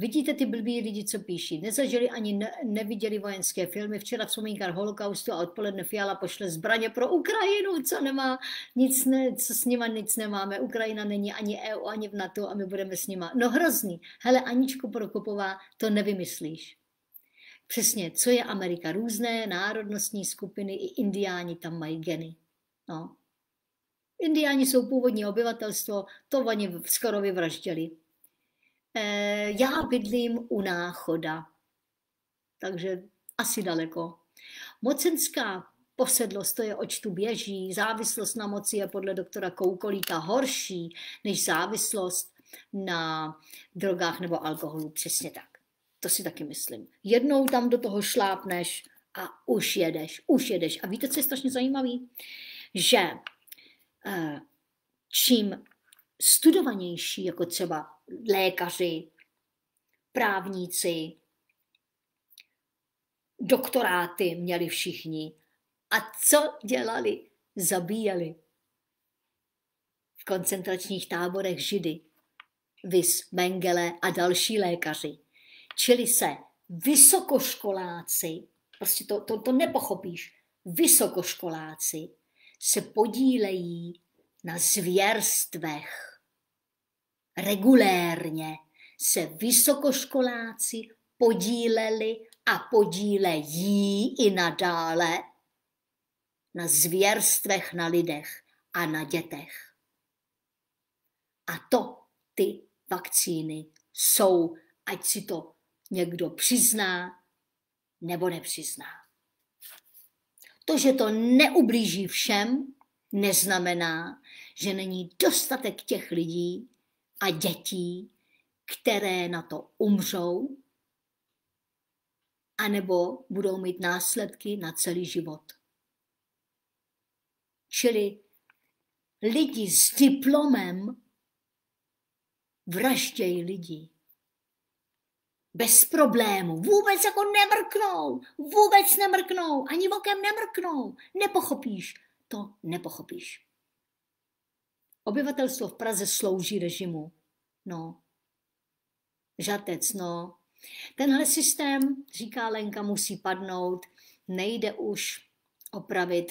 Vidíte ty blbý lidi, co píší. Nezažili ani ne, neviděli vojenské filmy. Včera v vzpomínkách holokaustu a odpoledne Fiala pošle zbraně pro Ukrajinu, co nemá nic, ne, co s nima nic nemáme. Ukrajina není ani EU, ani v NATO a my budeme s nima. No hrozný. Hele, Aničko Prokopová, to nevymyslíš. Přesně, co je Amerika? Různé národnostní skupiny, i indiáni tam mají geny. No. Indiáni jsou původní obyvatelstvo, to oni skoro vyvražděli. Eh, já bydlím u Náchoda, takže asi daleko. Mocenská posedlost, to je oč tu běží, závislost na moci je podle doktora Koukolíka horší než závislost na drogách nebo alkoholu, přesně tak. To si taky myslím. Jednou tam do toho šlápneš a už jedeš, už jedeš. A víte, co je strašně zajímavý? Že eh, čím studovanější, jako třeba lékaři, právníci, doktoráty měli všichni. A co dělali? Zabíjeli. V koncentračních táborech židy, vis Mengele a další lékaři. Čili se vysokoškoláci, prostě to, to, to nepochopíš, vysokoškoláci se podílejí na zvěrstvech regulérně se vysokoškoláci podíleli a podílejí i nadále na zvěrstvech na lidech a na dětech. A to ty vakcíny jsou, ať si to někdo přizná nebo nepřizná. To, že to neublíží všem, neznamená, že není dostatek těch lidí, a dětí, které na to umřou, anebo budou mít následky na celý život. Čili lidi s diplomem vraždějí lidi. Bez problému. Vůbec jako nemrknou. Vůbec nemrknou. Ani okem nemrknou. Nepochopíš. To nepochopíš. Obyvatelstvo v Praze slouží režimu. No. Žatec, no. Tenhle systém, říká Lenka, musí padnout, nejde už opravit,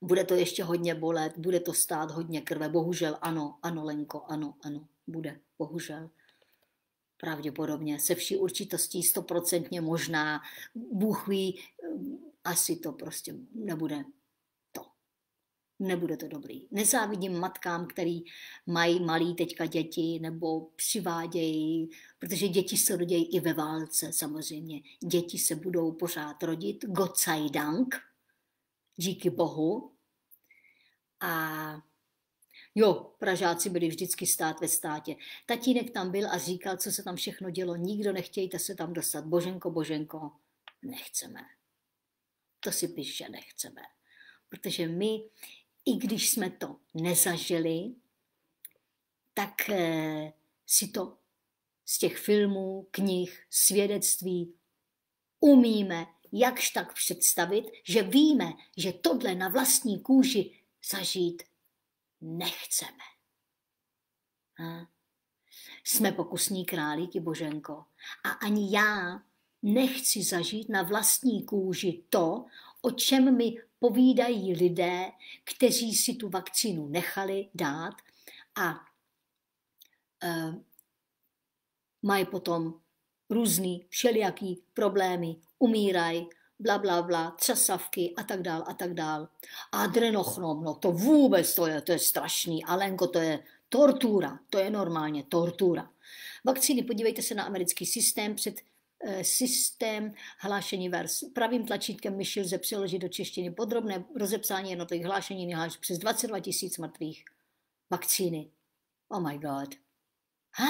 bude to ještě hodně bolet, bude to stát hodně krve, bohužel ano, ano Lenko, ano, ano, bude, bohužel. Pravděpodobně, se vší určitostí, stoprocentně možná, Bůh ví, eh, asi to prostě nebude nebude to dobrý. Nezávidím matkám, který mají malí teďka děti nebo přivádějí, protože děti se rodějí i ve válce samozřejmě. Děti se budou pořád rodit, God sei Dank, díky Bohu. A Jo, Pražáci byli vždycky stát ve státě. Tatínek tam byl a říkal, co se tam všechno dělo. Nikdo nechtějte se tam dostat. Boženko, boženko, nechceme. To si píš, že nechceme. Protože my i když jsme to nezažili, tak eh, si to z těch filmů, knih, svědectví umíme jakž tak představit, že víme, že tohle na vlastní kůži zažít nechceme. Ha? Jsme pokusní králíky, Boženko. A ani já nechci zažít na vlastní kůži to, o čem mi povídají lidé, kteří si tu vakcínu nechali dát a e, mají potom různý všelijaký problémy, umírají, bla, bla, bla, třasavky a tak dál a tak dál. Adrenochrom, no to vůbec, to je, to je strašný. Alenko, to je tortura, to je normálně tortura. Vakcíny, podívejte se na americký systém, před Eh, systém hlášení vers. Pravým tlačítkem myši lze přeložit do češtiny podrobné rozepsání jednotlivých hlášení nehláš přes 22 tisíc mrtvých vakcíny. Oh my god. Ha?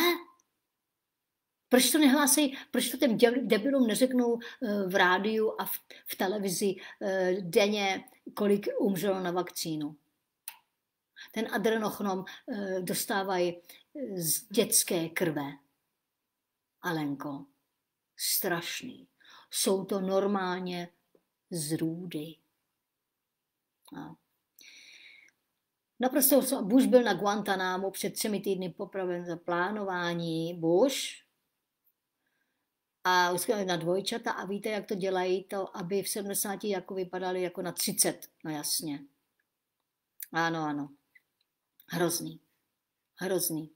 Proč to nehlásej, proč to těm debilům neřeknou eh, v rádiu a v, v televizi eh, denně, kolik umřelo na vakcínu? Ten adrenochnom dostávají z dětské krve. Alenko strašný. Jsou to normálně zrůdy. No. Naprosto Bush byl na Guantanámu před třemi týdny popraven za plánování Bush a na dvojčata a víte, jak to dělají, to, aby v 70 jako vypadali jako na 30, no jasně. Ano, ano. Hrozný. Hrozný.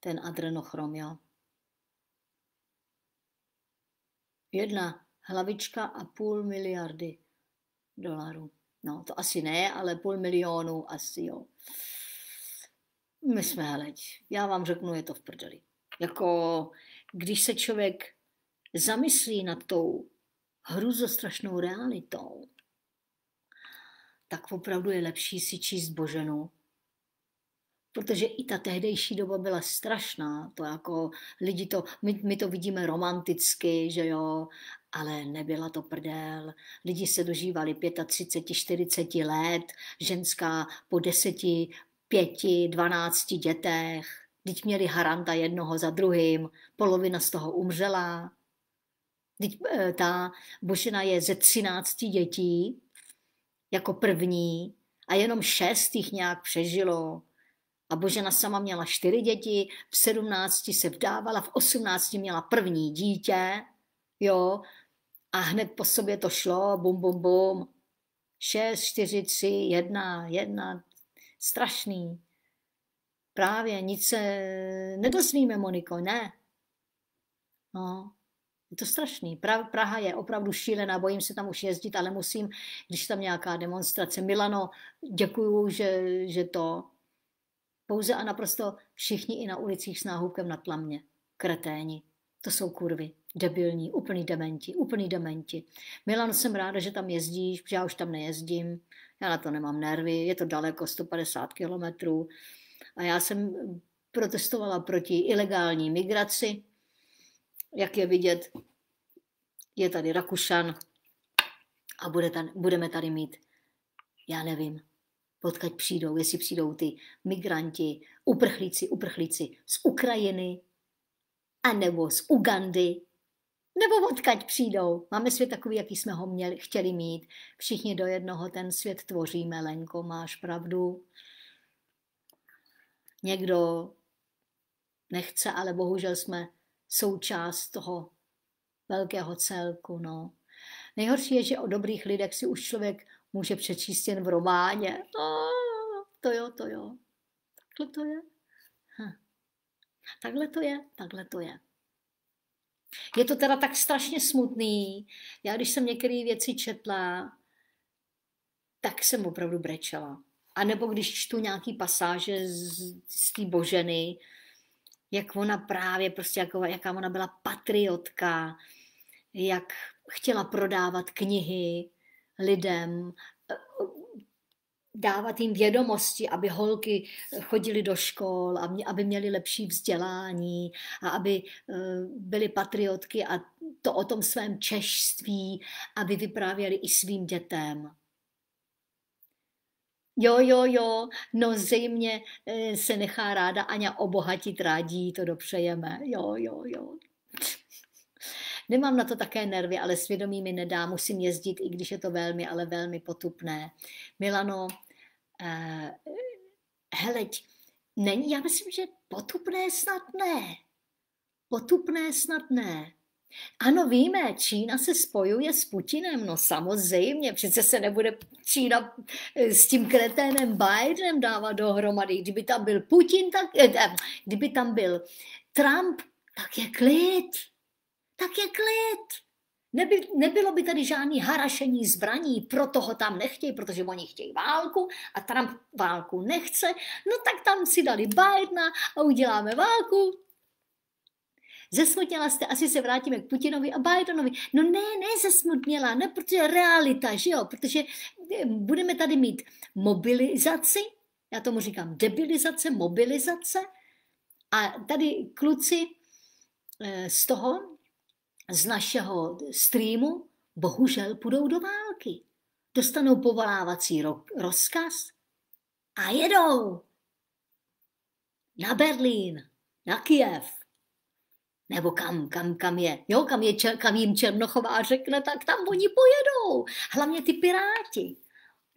Ten adrenochrom, jo. Jedna hlavička a půl miliardy dolarů. No, to asi ne, ale půl milionu asi jo. My jsme hleď. Já vám řeknu, je to v prdeli. Jako, když se člověk zamyslí nad tou hruzostrašnou realitou, tak opravdu je lepší si číst Boženu protože i ta tehdejší doba byla strašná, to jako lidi to, my, my to vidíme romanticky, že jo, ale nebyla to prdel. Lidi se dožívali 35, 40 let, ženská po 10, 5, 12 dětech. Teď měli haranta jednoho za druhým, polovina z toho umřela. Teď ta Božena je ze 13 dětí jako první a jenom šest jich nějak přežilo a Božena sama měla čtyři děti, v sedmnácti se vdávala, v osmnácti měla první dítě, jo, a hned po sobě to šlo, bum, bum, bum. Šest, čtyři, tři, jedna, jedna, strašný. Právě nic se nedozvíme, Moniko, ne. No, je to strašný. Pra- Praha je opravdu šílená, bojím se tam už jezdit, ale musím, když tam nějaká demonstrace. Milano, děkuju, že, že to, pouze a naprosto všichni i na ulicích s náhubkem na tlamě. Kreténi. To jsou kurvy. Debilní, úplný dementi, úplný dementi. Milan, jsem ráda, že tam jezdíš, protože já už tam nejezdím. Já na to nemám nervy, je to daleko, 150 kilometrů. A já jsem protestovala proti ilegální migraci. Jak je vidět, je tady Rakušan a bude tady, budeme tady mít, já nevím, odkud přijdou, jestli přijdou ty migranti, uprchlíci, uprchlíci z Ukrajiny, anebo z Ugandy, nebo odkud přijdou. Máme svět takový, jaký jsme ho měli, chtěli mít. Všichni do jednoho ten svět tvoříme, Lenko, máš pravdu. Někdo nechce, ale bohužel jsme součást toho velkého celku. No. Nejhorší je, že o dobrých lidech si už člověk může přečíst jen v románě. A, to jo, to jo. Takhle to je. Hm. Takhle to je, takhle to je. Je to teda tak strašně smutný. Já, když jsem některé věci četla, tak jsem opravdu brečela. A nebo když čtu nějaký pasáže z, z té boženy, jak ona právě, prostě jako, jaká ona byla patriotka, jak chtěla prodávat knihy, lidem, eh, dávat jim vědomosti, aby holky chodily do škol, aby měly lepší vzdělání a aby eh, byly patriotky a to o tom svém češství, aby vyprávěli i svým dětem. Jo, jo, jo, no zejmě eh, se nechá ráda Aňa obohatit, rádí, to dopřejeme. Jo, jo, jo. Nemám na to také nervy, ale svědomí mi nedá, musím jezdit, i když je to velmi, ale velmi potupné. Milano, eh, heleď, není, já myslím, že potupné snad ne. Potupné snad ne. Ano, víme, Čína se spojuje s Putinem, no samozřejmě, přece se nebude Čína eh, s tím kreténem Bidenem dávat dohromady. Kdyby tam byl Putin, tak, eh, kdyby tam byl Trump, tak je klid tak je klid. Neby, nebylo by tady žádný harašení zbraní, proto ho tam nechtějí, protože oni chtějí válku a Trump válku nechce, no tak tam si dali Bidena a uděláme válku. Zesmutněla jste, asi se vrátíme k Putinovi a Bidenovi. No ne, ne zesmutněla, ne, protože realita, že jo, protože eh, budeme tady mít mobilizaci, já tomu říkám debilizace, mobilizace, a tady kluci eh, z toho, z našeho streamu bohužel půjdou do války. Dostanou povolávací ro- rozkaz a jedou na Berlín, na Kiev, nebo kam, kam, kam je, jo, kam, je, čer, kam jim Černochová řekne, tak tam oni pojedou. Hlavně ty piráti.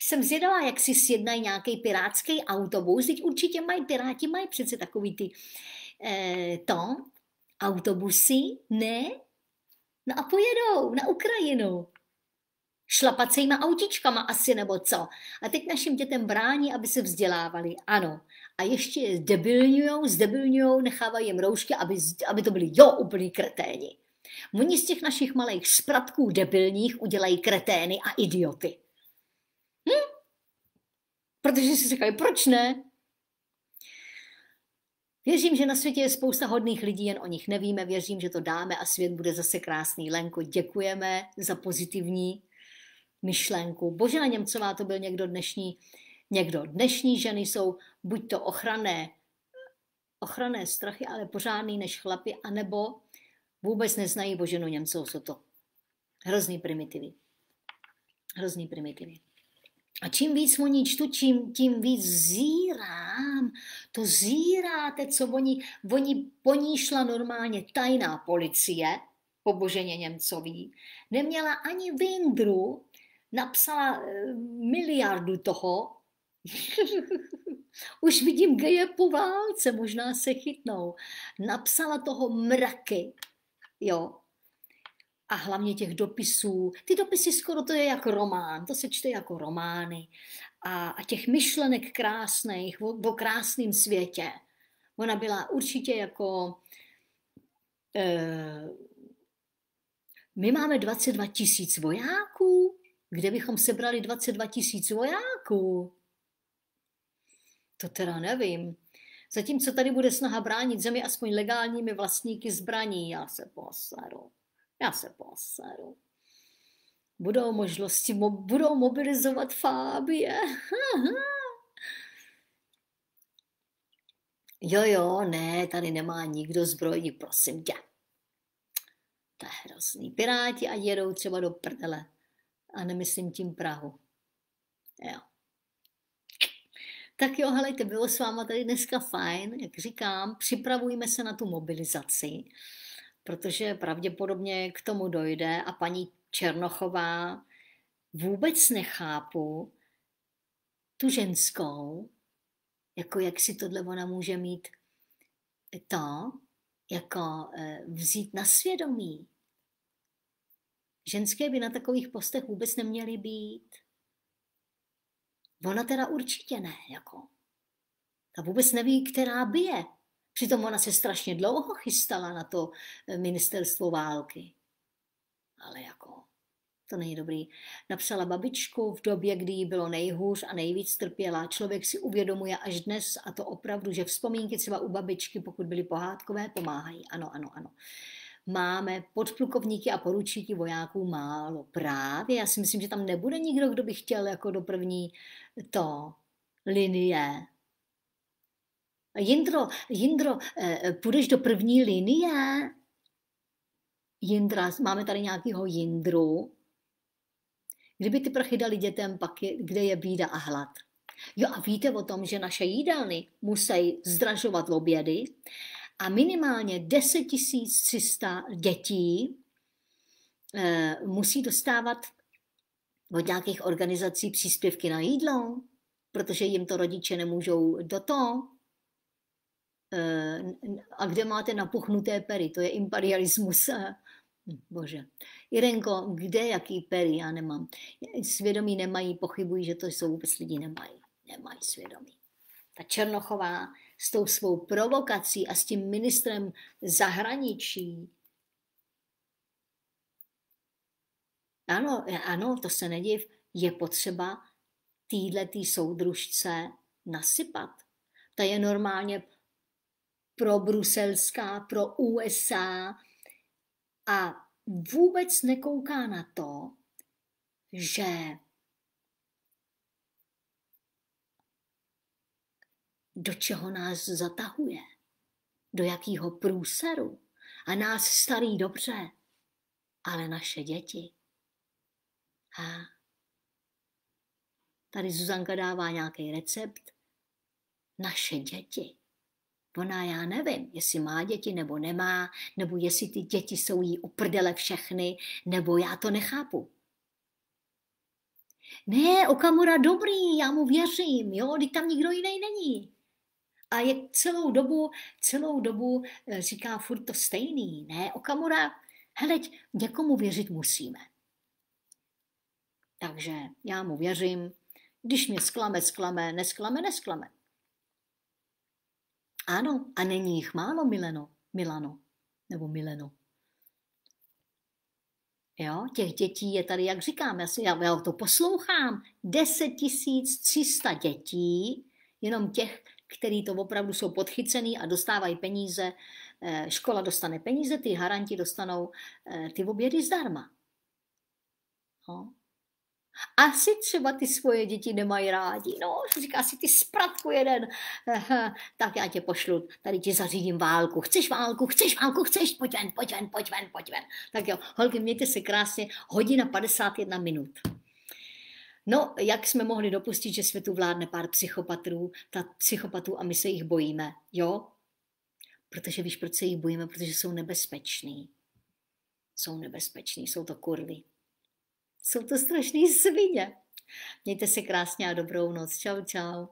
Jsem zvědavá, jak si sjednají nějaký pirátský autobus. Teď určitě mají piráti, mají přece takový ty eh, to, autobusy, ne? No a pojedou na Ukrajinu. Šlapacejma autičkama asi nebo co. A teď našim dětem brání, aby se vzdělávali. Ano. A ještě je zdebilňujou, zdebilňujou, nechávají jim roušky, aby, aby to byli jo úplný kreténi. Oni z těch našich malých spratků debilních udělají kretény a idioty. Hm? Protože si říkají, proč ne? Věřím, že na světě je spousta hodných lidí, jen o nich nevíme. Věřím, že to dáme a svět bude zase krásný. Lenko, děkujeme za pozitivní myšlenku. Božena Němcová to byl někdo dnešní. Někdo dnešní ženy jsou buď to ochranné, ochranné strachy, ale pořádný než chlapy, anebo vůbec neznají Boženu Němcovou, jsou to hrozný primitivy. Hrozný primitivy. A čím víc o čtu, čím, tím víc zírám. To zíráte, co oni, oni po ní šla normálně tajná policie, po Boženě Němcový. Neměla ani vindru, napsala eh, miliardu toho. Už vidím geje po válce, možná se chytnou. Napsala toho mraky, jo, a hlavně těch dopisů. Ty dopisy skoro to je jak román, to se čte jako romány. A, a těch myšlenek krásných o, o krásném světě. Ona byla určitě jako... E, my máme 22 tisíc vojáků, kde bychom sebrali 22 tisíc vojáků? To teda nevím. Zatímco tady bude snaha bránit zemi aspoň legálními vlastníky zbraní, já se posaru já se poseru. Budou možnosti, mo- budou mobilizovat Fábie. jo, jo, ne, tady nemá nikdo zbrojní, prosím tě. To je hrozný. Piráti a jedou třeba do prdele. A nemyslím tím Prahu. Jo. Tak jo, helejte, bylo s váma tady dneska fajn, jak říkám, připravujme se na tu mobilizaci protože pravděpodobně k tomu dojde a paní Černochová vůbec nechápu tu ženskou, jako jak si tohle ona může mít to, jako eh, vzít na svědomí. Ženské by na takových postech vůbec neměly být. Ona teda určitě ne, jako. Ta vůbec neví, která by je. Přitom ona se strašně dlouho chystala na to eh, ministerstvo války. Ale jako, to není dobrý. Napsala babičku v době, kdy jí bylo nejhůř a nejvíc trpěla. Člověk si uvědomuje až dnes, a to opravdu, že vzpomínky třeba u babičky, pokud byly pohádkové, pomáhají. Ano, ano, ano máme podplukovníky a poručíky vojáků málo. Právě, já si myslím, že tam nebude nikdo, kdo by chtěl jako do první to linie Jindro, Jindro, eh, eh, půjdeš do první linie? Jindra, máme tady nějakého Jindru. Kdyby ty prchy dali dětem, pak je, kde je bída a hlad. Jo a víte o tom, že naše jídelny musí zdražovat obědy a minimálně 10 300 dětí eh, musí dostávat od nějakých organizací příspěvky na jídlo, protože jim to rodiče nemůžou do toho Eh, a kde máte napuchnuté pery, to je imperialismus. Eh. Bože. Irenko, kde jaký pery? Já nemám. Svědomí nemají, pochybují, že to jsou vůbec lidi nemají. Nemají svědomí. Ta Černochová s tou svou provokací a s tím ministrem zahraničí. Ano, e, ano, to se nediv. Je potřeba týhle tý soudružce nasypat. Ta je normálně pro bruselská, pro USA a vůbec nekouká na to, že do čeho nás zatahuje, do jakého průseru. A nás starý dobře, ale naše děti. A tady Zuzanka dává nějaký recept. Naše děti. Ona no, no já nevím, jestli má děti nebo nemá, nebo jestli ty děti jsou jí uprdele všechny, nebo já to nechápu. Ne, Okamura dobrý, já mu věřím, jo, teď tam nikdo jiný není. A je celou dobu, celou dobu eh, říká furt to stejný. Ne, Okamura, heleď, někomu věřit musíme. Takže já mu věřím, když mě sklame, sklame, nesklame, nesklame. Ano, a není jich málo, Mileno, Milano, nebo Mileno. Jo, těch dětí je tady, jak říkám, já, si, já, já to poslouchám, 10 300 dětí, jenom těch, který to opravdu jsou podchycený a dostávají peníze, eh, škola dostane peníze, ty haranti dostanou eh, ty obědy zdarma. No asi třeba ty svoje děti nemají rádi. No, říká si, ty spratku jeden, tak já tě pošlu, tady ti zařídím válku. Chceš válku, chceš válku, chceš, pojď ven, pojď ven, pojď ven, pojď ven. Tak jo, holky, mějte se krásně, hodina 51 minut. No, jak jsme mohli dopustit, že světu vládne pár psychopatrů, ta psychopatů a my se jich bojíme, jo? Protože víš, proč se jich bojíme? Protože jsou nebezpeční. Jsou nebezpeční, jsou to kurvy. Jsou to strašný svině. Mějte se krásně a dobrou noc. Čau, čau.